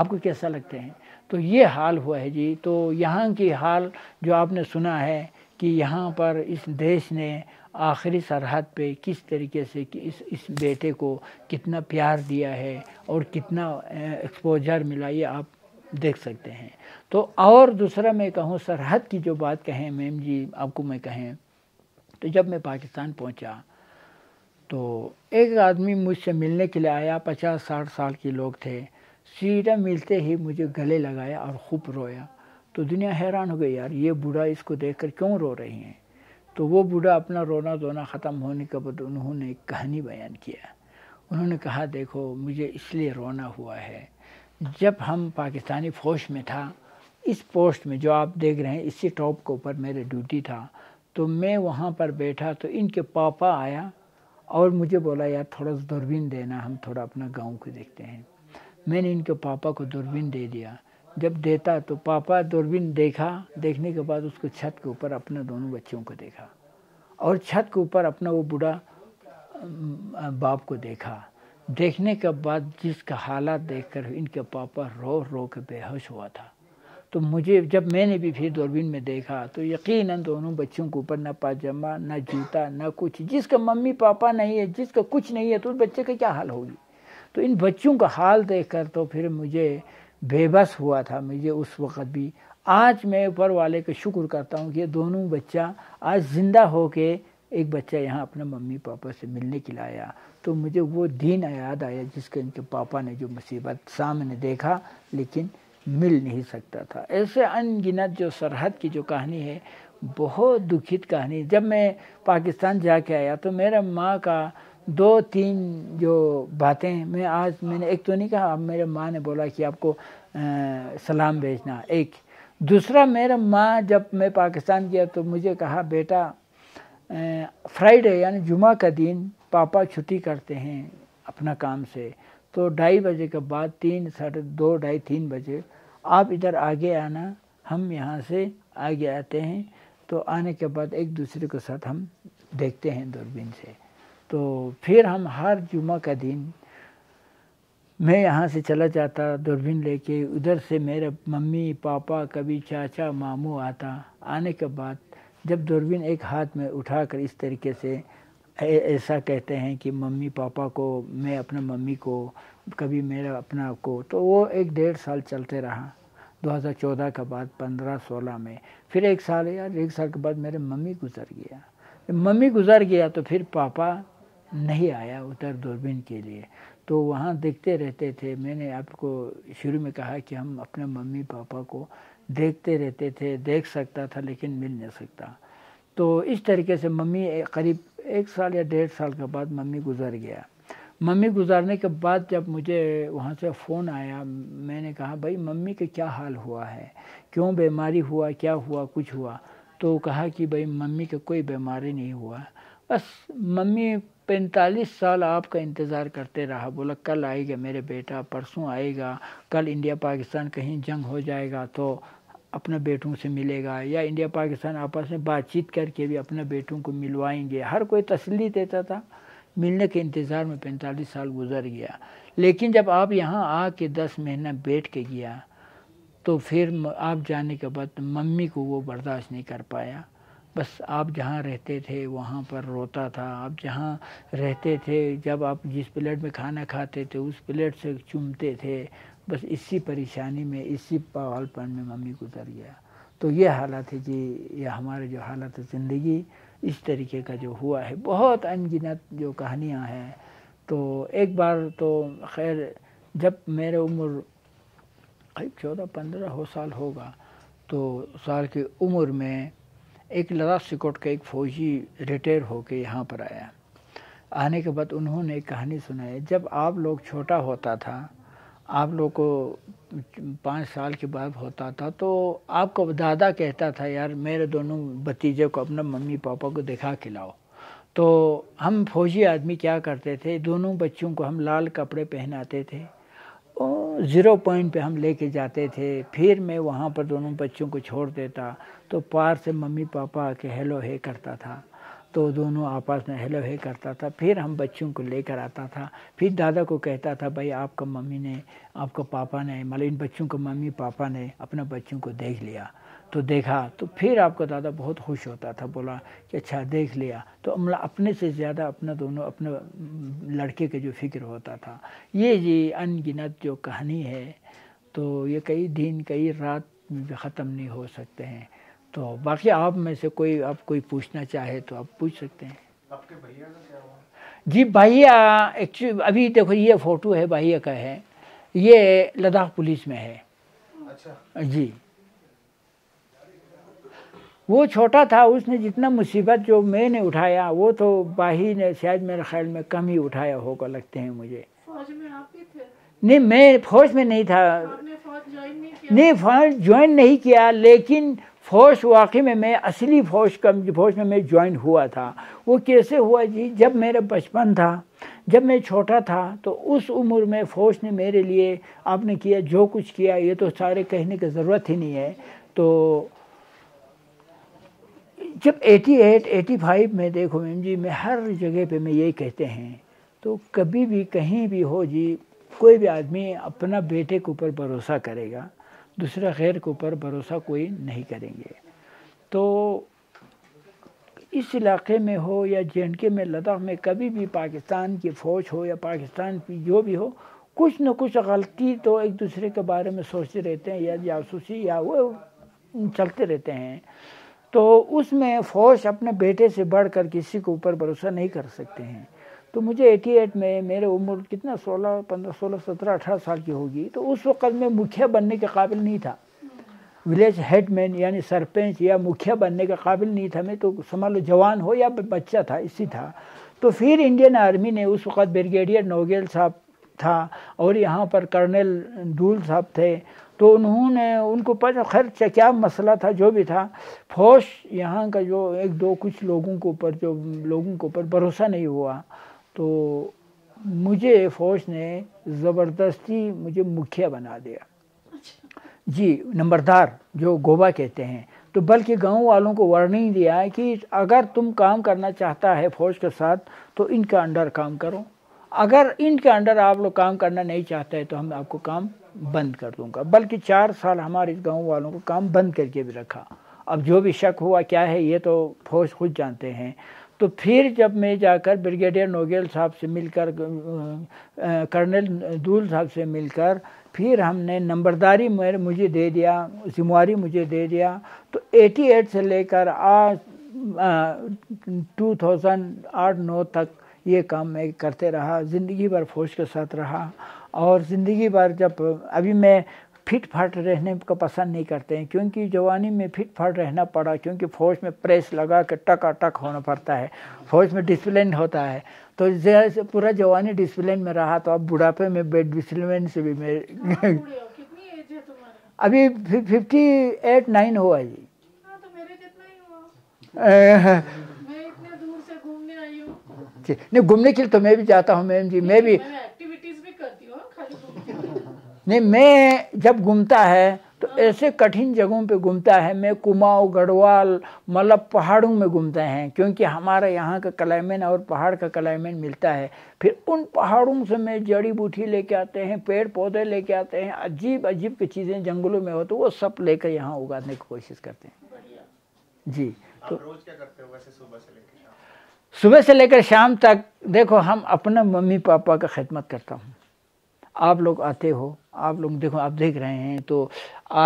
आपको कैसा लगता है तो ये हाल हुआ है जी तो यहाँ की हाल जो आपने सुना है कि यहाँ पर इस देश ने आखिरी सरहद पे किस तरीके से कि इस इस बेटे को कितना प्यार दिया है और कितना एक्सपोजर मिला ये आप देख सकते हैं तो और दूसरा मैं कहूँ सरहद की जो बात कहें मैम जी आपको मैं कहें तो जब मैं पाकिस्तान पहुँचा तो एक आदमी मुझसे मिलने के लिए आया पचास साठ साल के लोग थे सीधा मिलते ही मुझे गले लगाया और खूब रोया तो दुनिया हैरान हो गई यार ये बूढ़ा इसको देखकर क्यों रो रही हैं तो वो बूढ़ा अपना रोना धोना ख़त्म होने के बाद उन्होंने एक कहानी बयान किया उन्होंने कहा देखो मुझे इसलिए रोना हुआ है जब हम पाकिस्तानी फौज में था इस पोस्ट में जो आप देख रहे हैं इसी टॉप के ऊपर मेरे ड्यूटी था तो मैं वहाँ पर बैठा तो इनके पापा आया और मुझे बोला यार थोड़ा सा दूरबीन देना हम थोड़ा अपना गांव को देखते हैं मैंने इनके पापा को दूरबीन दे दिया जब देता तो पापा दूरबीन देखा देखने के बाद उसको छत के ऊपर अपने दोनों बच्चों को देखा और छत के ऊपर अपना वो बूढ़ा बाप को देखा देखने के बाद जिसका हालात देखकर इनके पापा रो रो के बेहोश हुआ था तो मुझे जब मैंने भी फिर दूरबीन में देखा तो यकीनन दोनों बच्चों के ऊपर ना पाजामा ना जूता ना कुछ जिसका मम्मी पापा नहीं है जिसका कुछ नहीं है तो उस बच्चे का क्या हाल होगी तो इन बच्चों का हाल देखकर तो फिर मुझे बेबस हुआ था मुझे उस वक़्त भी आज मैं ऊपर वाले का शुक्र करता हूँ कि दोनों बच्चा आज ज़िंदा हो के एक बच्चा यहाँ अपने मम्मी पापा से मिलने के लिए आया तो मुझे वो दिन याद आया जिसके इनके पापा ने जो मुसीबत सामने देखा लेकिन मिल नहीं सकता था ऐसे अनगिनत जो सरहद की जो कहानी है बहुत दुखित कहानी जब मैं पाकिस्तान जाके आया तो मेरा माँ का दो तीन जो बातें मैं आज मैंने एक तो नहीं कहा अब मेरे माँ ने बोला कि आपको आ, सलाम भेजना एक दूसरा मेरा माँ जब मैं पाकिस्तान गया तो मुझे कहा बेटा फ्राइडे यानी जुमा का दिन पापा छुट्टी करते हैं अपना काम से तो ढाई बजे के बाद तीन साढ़े दो ढाई तीन बजे आप इधर आगे आना हम यहाँ से आगे आते हैं तो आने के बाद एक दूसरे के साथ हम देखते हैं दूरबीन से तो फिर हम हर जुमा का दिन मैं यहाँ से चला जाता दूरबीन लेके उधर से मेरे मम्मी पापा कभी चाचा मामू आता आने के बाद जब दूरबीन एक हाथ में उठाकर इस तरीके से ऐसा कहते हैं कि मम्मी पापा को मैं अपने मम्मी को कभी मेरा अपना को तो वो एक डेढ़ साल चलते रहा 2014 के बाद 15-16 में फिर एक साल यार एक साल के बाद मेरे मम्मी गुजर गया मम्मी गुजर गया तो फिर पापा नहीं आया उधर दूरबीन के लिए तो वहाँ देखते रहते थे मैंने आपको शुरू में कहा कि हम अपने मम्मी पापा को देखते रहते थे देख सकता था लेकिन मिल नहीं सकता तो इस तरीके से मम्मी करीब एक साल या डेढ़ साल के बाद मम्मी गुजर गया मम्मी गुजारने के बाद जब मुझे वहाँ से फ़ोन आया मैंने कहा भाई मम्मी के क्या हाल हुआ है क्यों बीमारी हुआ क्या हुआ कुछ हुआ तो कहा कि भाई मम्मी के कोई बीमारी नहीं हुआ बस मम्मी पैंतालीस साल आपका इंतज़ार करते रहा बोला कल आएगा मेरे बेटा परसों आएगा कल इंडिया पाकिस्तान कहीं जंग हो जाएगा तो अपना बेटों से मिलेगा या इंडिया पाकिस्तान आपस में बातचीत करके भी अपने बेटों को मिलवाएंगे हर कोई तसली देता था मिलने के इंतज़ार में पैंतालीस साल गुजर गया लेकिन जब आप यहाँ आके दस महीना बैठ के गया तो फिर आप जाने के बाद मम्मी को वो बर्दाश्त नहीं कर पाया बस आप जहाँ रहते थे वहाँ पर रोता था आप जहाँ रहते थे जब आप जिस प्लेट में खाना खाते थे उस प्लेट से चूमते थे बस इसी परेशानी में इसी पागलपन में मम्मी गुजर गया तो ये हालत है कि ये हमारे जो हालत है ज़िंदगी इस तरीके का जो हुआ है बहुत अनगिनत जो कहानियाँ हैं तो एक बार तो खैर जब मेरे उम्र करीब चौदह पंद्रह हो साल होगा तो साल की उम्र में एक लदा सिकोट का एक फ़ौजी रिटायर होके यहाँ पर आया आने के बाद उन्होंने एक कहानी सुनाई जब आप लोग छोटा होता था आप लोग को पाँच साल के बाद होता था तो आपको दादा कहता था यार मेरे दोनों भतीजे को अपना मम्मी पापा को दिखा खिलाओ तो हम फौजी आदमी क्या करते थे दोनों बच्चों को हम लाल कपड़े पहनाते थे और ज़ीरो पॉइंट पे हम लेके जाते थे फिर मैं वहाँ पर दोनों बच्चों को छोड़ देता तो पार से मम्मी पापा आके हेलो हे करता था तो दोनों आपस में हेलो हे करता था फिर हम बच्चों को लेकर आता था फिर दादा को कहता था भाई आपका मम्मी ने आपका पापा ने मतलब इन बच्चों को मम्मी पापा ने अपने बच्चों को देख लिया तो देखा तो फिर आपका दादा बहुत खुश होता था बोला कि अच्छा देख लिया तो मतलब अपने से ज़्यादा अपना दोनों अपने लड़के के जो फिक्र होता था ये जी अनगिनत जो कहानी है तो ये कई दिन कई रात ख़त्म नहीं हो सकते हैं तो बाकी आप में से कोई आप कोई पूछना चाहे तो आप पूछ सकते हैं आपके भैया का क्या हुआ जी भैया एक्चुअली अभी देखो ये फ़ोटो है भैया का है ये लद्दाख पुलिस में है अच्छा जी वो छोटा था उसने जितना मुसीबत जो मैंने उठाया वो तो बाही ने शायद मेरे ख्याल में कम ही उठाया होगा लगते हैं मुझे में नहीं मैं फौज में नहीं था नहीं फौज ज्वाइन नहीं किया लेकिन फौज वाकई में मैं असली फौज कम फौज में मैं ज्वाइन हुआ था वो कैसे हुआ जी जब मेरा बचपन था जब मैं छोटा था तो उस उम्र में फौज ने मेरे लिए आपने किया जो कुछ किया ये तो सारे कहने की ज़रूरत ही नहीं है तो जब 88, 85 में देखो मैम जी मैं हर जगह पे मैं यही कहते हैं तो कभी भी कहीं भी हो जी कोई भी आदमी अपना बेटे के ऊपर भरोसा करेगा दूसरा गैर के ऊपर भरोसा कोई नहीं करेंगे तो इस इलाके में हो या जे के में लद्दाख में कभी भी पाकिस्तान की फ़ौज हो या पाकिस्तान की जो भी हो कुछ न कुछ गलती तो एक दूसरे के बारे में सोचते रहते हैं या जासूसी या वो चलते रहते हैं तो उसमें फ़ौज अपने बेटे से बढ़कर किसी के ऊपर भरोसा नहीं कर सकते हैं तो मुझे 88 में मेरे उम्र कितना 16 15 16 17 18 साल की होगी तो उस वक्त मैं मुखिया बनने के काबिल नहीं था विलेज हेडमैन यानी सरपंच या मुखिया बनने के काबिल नहीं था मैं तो समझ लो जवान हो या बच्चा था इसी था तो फिर इंडियन आर्मी ने उस वक्त ब्रिगेडियर नोगेल साहब था और यहाँ पर कर्नल डूल साहब थे तो उन्होंने उनको पता खैर क्या मसला था जो भी था फौज यहाँ का जो एक दो कुछ लोगों के ऊपर जो लोगों के ऊपर भरोसा नहीं हुआ तो मुझे फौज ने ज़बरदस्ती मुझे मुखिया बना दिया अच्छा। जी नंबरदार जो गोबा कहते हैं तो बल्कि गांव वालों को वार्निंग दिया कि अगर तुम काम करना चाहता है फौज के साथ तो इनके अंडर काम करो अगर इनके अंडर आप लोग काम करना नहीं चाहते हैं तो हम आपको काम बंद कर दूंगा बल्कि चार साल हमारे गाँव वालों को काम बंद करके भी रखा अब जो भी शक हुआ क्या है ये तो फौज खुद जानते हैं तो फिर जब मैं जाकर ब्रिगेडियर नोगेल साहब से मिलकर कर्नल दूल साहब से मिलकर फिर हमने नंबरदारी मुझे दे दिया जिम्मेवारी मुझे दे दिया तो 88 से लेकर आज टू थाउजेंड आठ नौ तक ये काम मैं करते रहा ज़िंदगी भर फौज के साथ रहा और ज़िंदगी भर जब अभी मैं फिट फाट रहने को पसंद नहीं करते हैं क्योंकि जवानी में फिट फाट रहना पड़ा क्योंकि फ़ौज में प्रेस लगा के टक अटक होना पड़ता है फ़ौज में डिसप्लिन होता है तो जैसे पूरा जवानी डिसप्लिन में रहा तो अब बुढ़ापे में बेड डिसप्लिन से भी मेरे अभी फिफ्टी एट नाइन हुआ तो जी नहीं घूमने के लिए तो मैं भी जाता हूँ मैम जी मैं भी नहीं मैं जब घूमता है तो ऐसे कठिन जगहों पे घूमता है मैं कुमाऊँ गढ़वाल मतलब पहाड़ों में घूमते हैं क्योंकि हमारे यहाँ का क्लाइमेट और पहाड़ का क्लाइमेट मिलता है फिर उन पहाड़ों से मैं जड़ी बूटी लेके आते हैं पेड़ पौधे लेके आते हैं अजीब अजीब की चीज़ें जंगलों में हो तो वो सब लेकर यहाँ उगाने की कोशिश करते हैं जी तो क्या करते सुबह से लेकर शाम तक देखो हम अपने मम्मी पापा का खिदमत करता हूँ आप लोग आते हो आप लोग देखो आप देख रहे हैं तो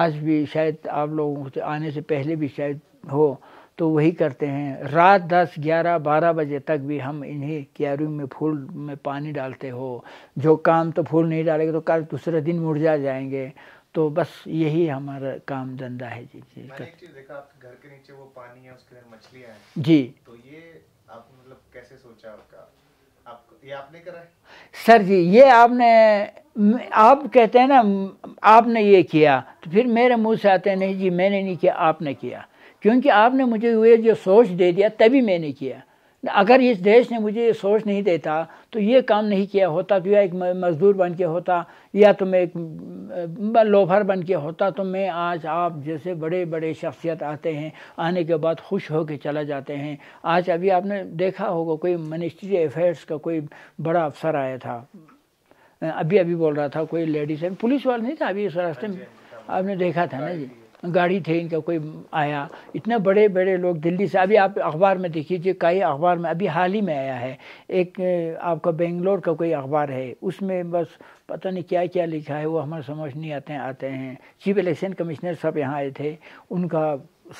आज भी शायद आप लोगों से आने से पहले भी शायद हो तो वही करते हैं रात 10 11 12 बजे तक भी हम इन्हीं क्यारी में फूल में पानी डालते हो जो काम तो फूल नहीं डालेंगे तो कल दूसरे दिन मुरझा जाएंगे तो बस यही हमारा काम धंधा है जी जी मैंने एक चीज देखा आप घर के नीचे वो पानी है उसके अंदर मछलियाँ हैं जी तो ये आप मतलब कैसे सोचा आपका आपने करा है सर जी ये आपने आप कहते हैं ना आपने ये किया तो फिर मेरे मुंह से आते नहीं जी मैंने नहीं किया आपने किया क्योंकि आपने मुझे ये जो सोच दे दिया तभी मैंने किया अगर इस देश ने मुझे ये सोच नहीं देता तो ये काम नहीं किया होता तो या एक मजदूर बन के होता या तो मैं एक लोफर बन के होता तो मैं आज आप जैसे बड़े बड़े शख्सियत आते हैं आने के बाद खुश हो के चला जाते हैं आज अभी आपने देखा होगा कोई मिनिस्ट्री अफेयर्स का कोई बड़ा अफसर आया था अभी अभी बोल रहा था कोई लेडीज है पुलिस वाले नहीं था अभी इस रास्ते में हाँ हाँ हाँ आपने देखा था ना जी गाड़ी थे इनका कोई आया इतने बड़े बड़े लोग दिल्ली से अभी आप अखबार में देखिए कई अखबार में अभी हाल ही में आया है एक आपका बेंगलोर का कोई अखबार है उसमें बस पता नहीं क्या क्या लिखा है वो हमारे समझ नहीं आते हैं आते हैं चीफ इलेक्शन कमिश्नर साहब यहाँ आए थे उनका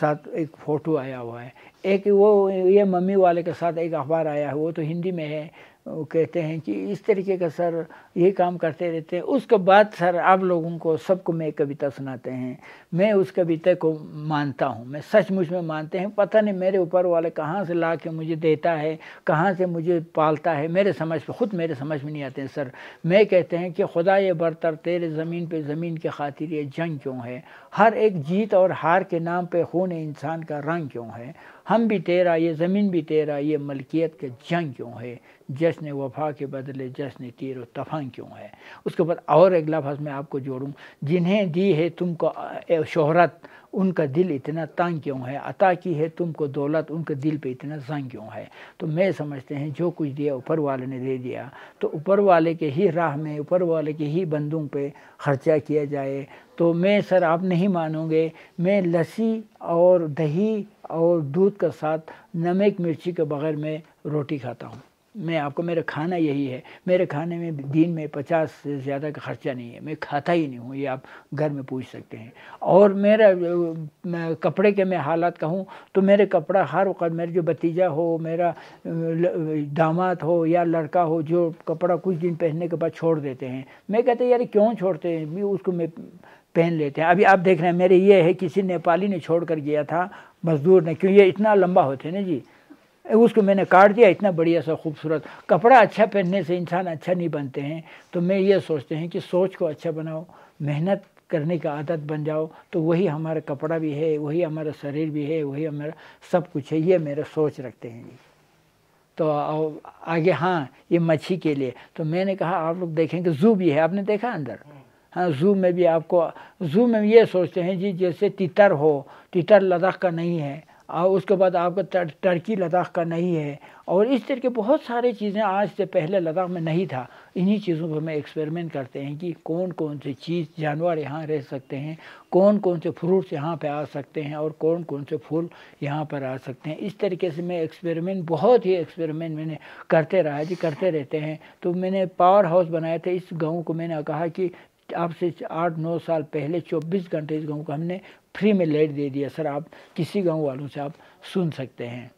साथ एक फ़ोटो आया हुआ है एक वो ये मम्मी वाले के साथ एक अखबार आया है वो तो हिंदी में है कहते हैं कि इस तरीके का सर ये काम करते रहते हैं उसके बाद सर आप लोगों को सबको मैं कविता सुनाते हैं मैं उस कविता को मानता हूँ मैं सचमुच में मानते हैं पता नहीं मेरे ऊपर वाले कहाँ से ला के मुझे देता है कहाँ से मुझे पालता है मेरे समझ पर खुद मेरे समझ में नहीं आते हैं सर मैं कहते हैं कि खुदा ये बरतर तेरे ज़मीन पर ज़मीन के खातिर ये जंग क्यों है हर एक जीत और हार के नाम पर खून इंसान का रंग क्यों है हम भी तेरा ये ज़मीन भी तेरा ये मलकियत के जंग क्यों है जश्न वफा के बदले जश्न तीर व तफंग क्यों है उसके बाद और एक लफ्ज़ मैं आपको जोड़ूँ जिन्हें दी है तुमको शोहरत उनका दिल इतना तंग क्यों है अता की है तुमको दौलत उनके दिल पे इतना जंग क्यों है तो मैं समझते हैं जो कुछ दिया ऊपर वाले ने दे दिया तो ऊपर वाले के ही राह में ऊपर वाले के ही बंदूक पे खर्चा किया जाए तो मैं सर आप नहीं मानोगे मैं लस्सी और दही और दूध के साथ नमक मिर्ची के बगैर मैं रोटी खाता हूँ मैं आपको मेरा खाना यही है मेरे खाने में दिन में पचास से ज़्यादा का खर्चा नहीं है मैं खाता ही नहीं हूँ ये आप घर में पूछ सकते हैं और मेरा कपड़े के मैं हालात कहूँ तो मेरे कपड़ा हर वक्त मेरे जो भतीजा हो मेरा दामाद हो या लड़का हो जो कपड़ा कुछ दिन पहनने के बाद छोड़ देते हैं मैं कहते यार क्यों छोड़ते हैं भी उसको मैं पहन लेते हैं अभी आप देख रहे हैं मेरे ये है किसी नेपाली ने छोड़ कर गया था मजदूर ने क्यों ये इतना लंबा होते हैं ना जी उसको मैंने काट दिया इतना बढ़िया सा खूबसूरत कपड़ा अच्छा पहनने से इंसान अच्छा नहीं बनते हैं तो मैं ये सोचते हैं कि सोच को अच्छा बनाओ मेहनत करने का आदत बन जाओ तो वही हमारा कपड़ा भी है वही हमारा शरीर भी है वही हमारा सब कुछ है ये मेरा सोच रखते हैं जी तो आगे हाँ ये मच्छी के लिए तो मैंने कहा आप लोग देखेंगे जू भी है आपने देखा अंदर हाँ जू में भी आपको जू में ये सोचते हैं जी जैसे तितर हो तितर लद्दाख का नहीं है और उसके बाद आपका टर्की लद्दाख का नहीं है और इस तरह के बहुत सारे चीज़ें आज से पहले लद्दाख में नहीं था इन्हीं चीज़ों पर मैं एक्सपेरिमेंट करते हैं कि कौन कौन से चीज़ जानवर यहाँ रह सकते हैं कौन कौन से फ्रूट्स यहाँ पे आ सकते हैं और कौन कौन से फूल यहाँ पर आ सकते हैं इस तरीके से मैं एक्सपेरिमेंट बहुत ही एक्सपेरिमेंट मैंने करते रहा जी करते रहते हैं तो मैंने पावर हाउस बनाए थे इस गाँव को मैंने कहा कि आप से आठ नौ साल पहले चौबीस घंटे इस गाँव को हमने फ्री में लाइट दे दिया सर आप किसी गाँव वालों से आप सुन सकते हैं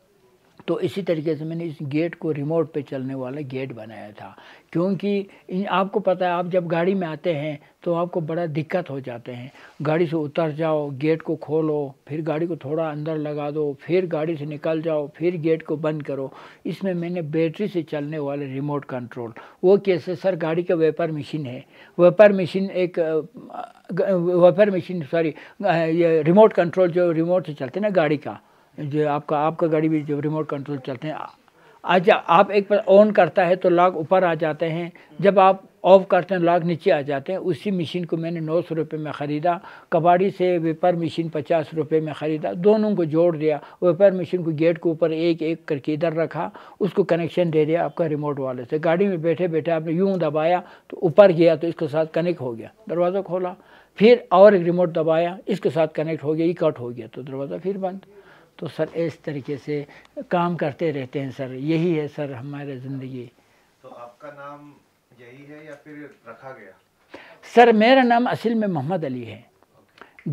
तो इसी तरीके से मैंने इस गेट को रिमोट पे चलने वाला गेट बनाया था क्योंकि आपको पता है आप जब गाड़ी में आते हैं तो आपको बड़ा दिक्कत हो जाते हैं गाड़ी से उतर जाओ गेट को खोलो फिर गाड़ी को थोड़ा अंदर लगा दो फिर गाड़ी से निकल जाओ फिर गेट को बंद करो इसमें मैंने बैटरी से चलने वाले रिमोट कंट्रोल वो कैसे सर गाड़ी का वेपर मशीन है वेपर मशीन एक वेपर मशीन सॉरी ये रिमोट कंट्रोल जो रिमोट से चलते ना गाड़ी का जो आपका आपका गाड़ी भी जो रिमोट कंट्रोल चलते हैं आज आप एक बार ऑन करता है तो लॉक ऊपर आ जाते हैं जब आप ऑफ करते हैं लॉक नीचे आ जाते हैं उसी मशीन को मैंने नौ सौ रुपये में ख़रीदा कबाड़ी से वेपर मशीन पचास रुपये में ख़रीदा दोनों को जोड़ दिया वेपर मशीन को गेट के ऊपर एक एक करके इधर रखा उसको कनेक्शन दे दिया आपका रिमोट वाले से गाड़ी में बैठे बैठे आपने यूँ दबाया तो ऊपर गया तो इसके साथ कनेक्ट हो गया दरवाज़ा खोला फिर और एक रिमोट दबाया इसके साथ कनेक्ट हो गया ये कट हो गया तो दरवाज़ा फिर बंद तो सर इस तरीके से काम करते रहते हैं सर यही है सर हमारे ज़िंदगी तो आपका नाम यही है या फिर रखा गया सर मेरा नाम असल में मोहम्मद अली है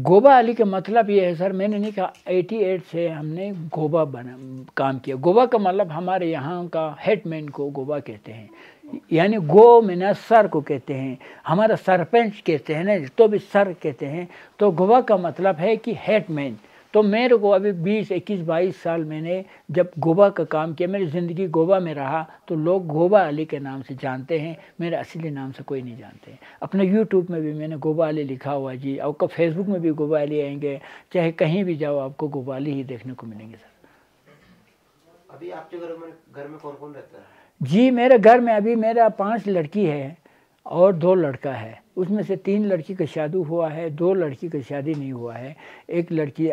गोबा अली का मतलब ये है सर मैंने नहीं कहा 88 से हमने गोबा बना काम किया गोबा का मतलब हमारे यहाँ का हेडमैन को गोबा कहते हैं यानी गो मीना सर को कहते हैं हमारा सरपंच कहते हैं ना तो भी सर कहते हैं तो गोबा का मतलब है कि हेडमैन तो मेरे को अभी बीस इक्कीस बाईस साल मैंने जब गोबा का काम किया मेरी ज़िंदगी गोबा में रहा तो लोग गोबा अली के नाम से जानते हैं मेरे असली नाम से कोई नहीं जानते हैं अपने यूट्यूब में भी मैंने गोबा अली लिखा हुआ जी आपका फेसबुक में भी गोबा अली आएंगे चाहे कहीं भी जाओ आपको गोवा अली ही देखने को मिलेंगे सर अभी आपके घर में घर में कौन कौन रहता है जी मेरे घर में अभी मेरा पाँच लड़की है और दो लड़का है उसमें से तीन लड़की का शादी हुआ है दो लड़की का शादी नहीं हुआ है एक लड़की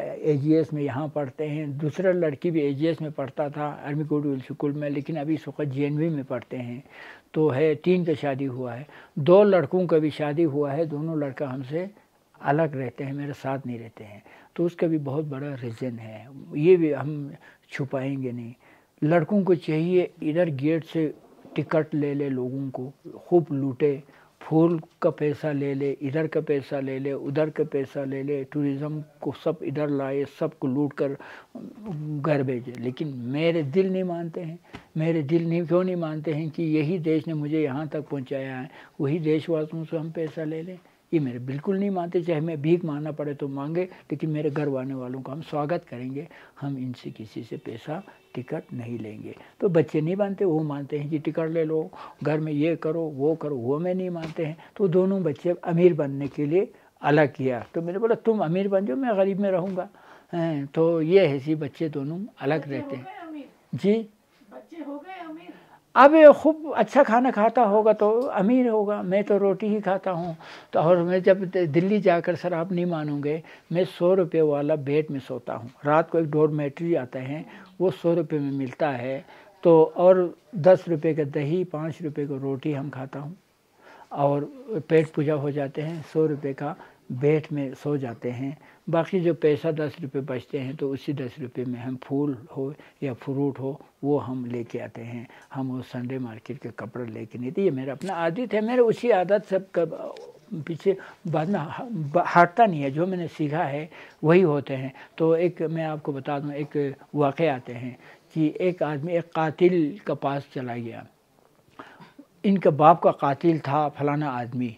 एस में यहाँ पढ़ते हैं दूसरा लड़की भी एस में पढ़ता था आर्मी गुडविल स्कूल में लेकिन अभी इस वक्त जे में पढ़ते हैं तो है तीन का शादी हुआ है दो लड़कों का भी शादी हुआ है दोनों लड़का हमसे अलग रहते हैं मेरे साथ नहीं रहते हैं तो उसका भी बहुत बड़ा रीज़न है ये भी हम छुपाएंगे नहीं लड़कों को चाहिए इधर गेट से टिकट ले ले लोगों को खूब लूटे फूल का पैसा ले ले इधर का पैसा ले ले उधर का पैसा ले ले टूरिज़्म को सब इधर लाए सब को लूट कर घर भेजे लेकिन मेरे दिल नहीं मानते हैं मेरे दिल नहीं क्यों नहीं मानते हैं कि यही देश ने मुझे यहाँ तक पहुँचाया है वही देशवासियों से हम पैसा ले लें ये मेरे बिल्कुल नहीं मानते चाहे मैं भीख मांगना पड़े तो मांगे लेकिन मेरे घर आने वालों का हम स्वागत करेंगे हम इनसे किसी से पैसा टिकट नहीं लेंगे तो बच्चे नहीं मानते वो मानते हैं कि टिकट ले लो घर में ये करो वो करो वो मैं नहीं मानते हैं तो दोनों बच्चे अमीर बनने के लिए अलग किया तो मैंने बोला तुम अमीर बन जाओ मैं गरीब में रहूँगा तो ये ऐसी बच्चे दोनों अलग रहते हैं जी बच्चे हो गए अमीर अब खूब अच्छा खाना खाता होगा तो अमीर होगा मैं तो रोटी ही खाता हूँ तो और मैं जब दिल्ली जाकर सर आप नहीं मानोगे मैं सौ रुपये वाला बेड में सोता हूँ रात को एक डोर मेट्री आता है वो सौ रुपये में मिलता है तो और दस रुपये का दही पाँच रुपये को रोटी हम खाता हूँ और पेट पूजा हो जाते हैं सौ रुपये का बैठ में सो जाते हैं बाकी जो पैसा दस रुपये बचते हैं तो उसी दस रुपये में हम फूल हो या फ्रूट हो वो हम लेके आते हैं हम वो संडे मार्केट के कपड़े लेके नहीं थे ये मेरा अपना आदत है मेरे उसी आदत सब कब पीछे बाद में हारता नहीं है जो मैंने सीखा है वही होते हैं तो एक मैं आपको बता दूँ एक वाक़ आते हैं कि एक आदमी एक कातिल का पास चला गया इनके बाप का कातिल था फलाना आदमी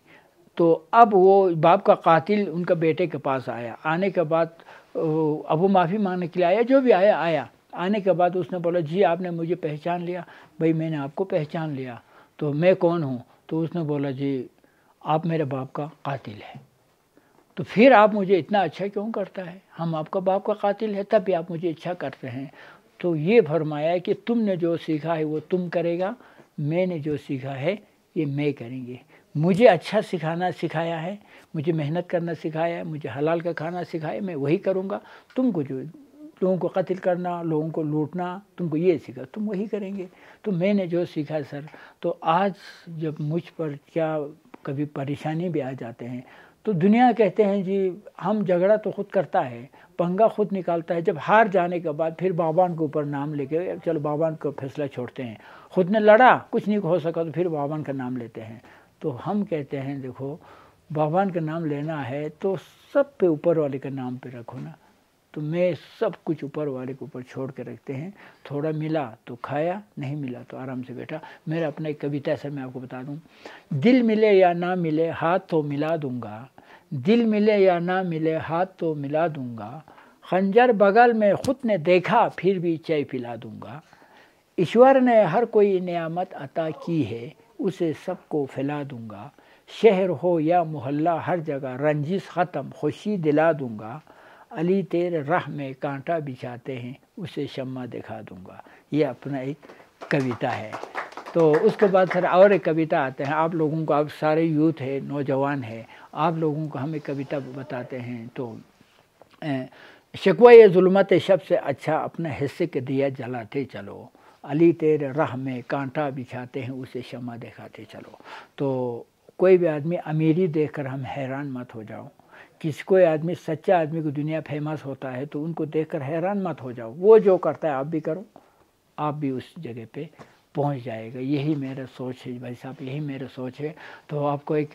तो अब वो बाप का कातिल उनका बेटे के पास आया आने के बाद अब वो माफ़ी मांगने के लिए आया जो भी आया आया आने के बाद उसने बोला जी आपने मुझे पहचान लिया भाई मैंने आपको पहचान लिया तो मैं कौन हूँ तो उसने बोला जी आप मेरे बाप का कातिल है तो फिर आप मुझे इतना अच्छा क्यों करता है हम आपका बाप का कातिल है तब भी आप मुझे अच्छा करते हैं तो ये फरमाया कि तुमने जो सीखा है वो तुम करेगा मैंने जो सीखा है ये मैं करेंगे मुझे अच्छा सिखाना सिखाया है मुझे मेहनत करना सिखाया है मुझे हलाल का खाना सिखाया मैं वही करूँगा तुमको जो लोगों को कत्ल करना लोगों को लूटना तुमको ये सीखा तुम वही करेंगे तो मैंने जो सीखा सर तो आज जब मुझ पर क्या कभी परेशानी भी आ जाते हैं तो दुनिया कहते हैं जी हम झगड़ा तो खुद करता है पंगा खुद निकालता है जब हार जाने के बाद फिर बाबान के ऊपर नाम लेके चलो बाबान को फैसला छोड़ते हैं खुद ने लड़ा कुछ नहीं हो सका तो फिर बाबान का नाम लेते हैं तो हम कहते हैं देखो भगवान का नाम लेना है तो सब पे ऊपर वाले का नाम पे रखो ना तो मैं सब कुछ ऊपर वाले के ऊपर छोड़ के रखते हैं थोड़ा मिला तो खाया नहीं मिला तो आराम से बैठा मेरा अपना एक कविता से मैं आपको बता दूँ दिल मिले या ना मिले हाथ तो मिला दूंगा दिल मिले या ना मिले हाथ तो मिला दूंगा खंजर बगल में खुद ने देखा फिर भी चाय पिला दूंगा ईश्वर ने हर कोई नियामत अता की है उसे सबको फैला दूंगा शहर हो या मोहल्ला हर जगह रंजिश ख़त्म खुशी दिला दूंगा अली तेरे राह में कांटा बिछाते हैं उसे शम्मा दिखा दूंगा ये अपना एक कविता है तो उसके बाद फिर और एक कविता आते हैं आप लोगों को आप सारे यूथ है नौजवान है आप लोगों को हम एक कविता बताते हैं तो शिकवा या जुलमत शब से अच्छा अपने हिस्से के दिया जलाते चलो अली तेरे राह में कांटा बिछाते हैं उसे क्षमा दिखाते चलो तो कोई भी आदमी अमीरी देखकर हम हैरान मत हो जाओ किसी कोई आदमी सच्चा आदमी को दुनिया फेमस होता है तो उनको देखकर हैरान मत हो जाओ वो जो करता है आप भी करो आप भी उस जगह पे पहुंच जाएगा यही मेरा सोच है भाई साहब यही मेरा सोच है तो आपको एक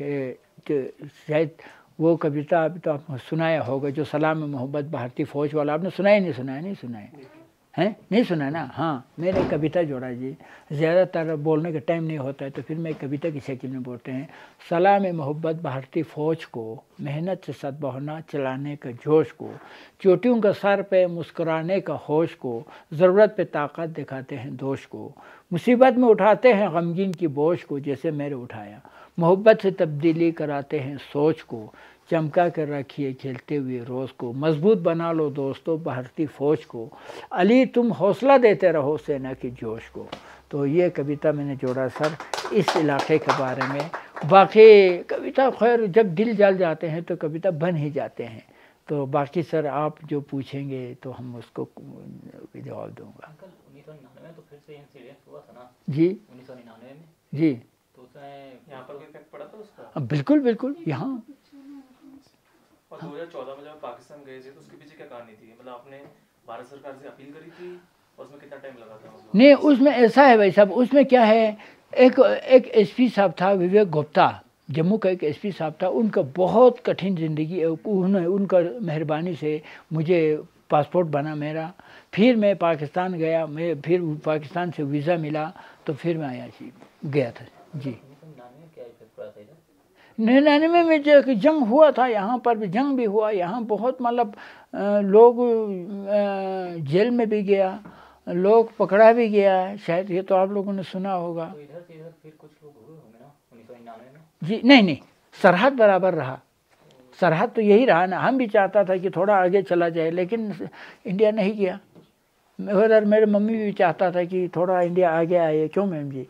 शायद वो कविता तो आपने सुनाया होगा जो सलाम मोहब्बत भारतीय फ़ौज वाला आपने सुनाया नहीं सुनाया नहीं सुनाया है नहीं सुना ना हाँ मैंने कविता जोड़ा जी ज़्यादातर बोलने का टाइम नहीं होता है तो फिर मैं कविता की शक्ल में बोलते हैं सलाह में मोहब्बत भारतीय फ़ौज को मेहनत से सदबहना चलाने का जोश को चोटियों का सर पे मुस्कुराने का होश को ज़रूरत पे ताकत दिखाते हैं दोष को मुसीबत में उठाते हैं गमगीन की बोझ को जैसे मैंने उठाया मोहब्बत से तब्दीली कराते हैं सोच को चमका कर रखिए खेलते हुए रोज़ को मजबूत बना लो दोस्तों भारतीय फ़ौज को अली तुम हौसला देते रहो सेना के जोश को तो ये कविता मैंने जोड़ा सर इस इलाके के बारे में बाकी कविता खैर जब दिल जल जाते हैं तो कविता बन ही जाते हैं तो बाकी सर आप जो पूछेंगे तो हम उसको जवाब दूंगा तो जी जी तो यहाँ पर पड़ा था उसका बिल्कुल बिल्कुल यहाँ और हाँ। दो हजार चौदह में जब पाकिस्तान गए थे तो उसके पीछे क्या कहानी थी मतलब आपने भारत सरकार से अपील करी थी उसमें कितना टाइम लगा था मतलब नहीं उसमें ऐसा है भाई साहब उसमें क्या है एक एक एसपी साहब था विवेक गुप्ता जम्मू का एक एसपी साहब था उनका बहुत कठिन ज़िंदगी उन्होंने उनका मेहरबानी से मुझे पासपोर्ट बना मेरा फिर मैं पाकिस्तान गया मैं फिर पाकिस्तान से वीज़ा मिला तो फिर मैं आया जी गया था जी निन्यानवे में जो जंग हुआ था यहाँ पर भी जंग भी हुआ यहाँ बहुत मतलब लोग जेल में भी गया लोग पकड़ा भी गया है शायद ये तो आप लोगों ने सुना होगा तो इधर इधर फिर कुछ लोग हुए ना में जी नहीं नहीं सरहद बराबर रहा सरहद तो यही रहा ना हम भी चाहता था कि थोड़ा आगे चला जाए लेकिन इंडिया नहीं गया उधर मेरे मम्मी भी चाहता था कि थोड़ा इंडिया आगे आए क्यों मैम जी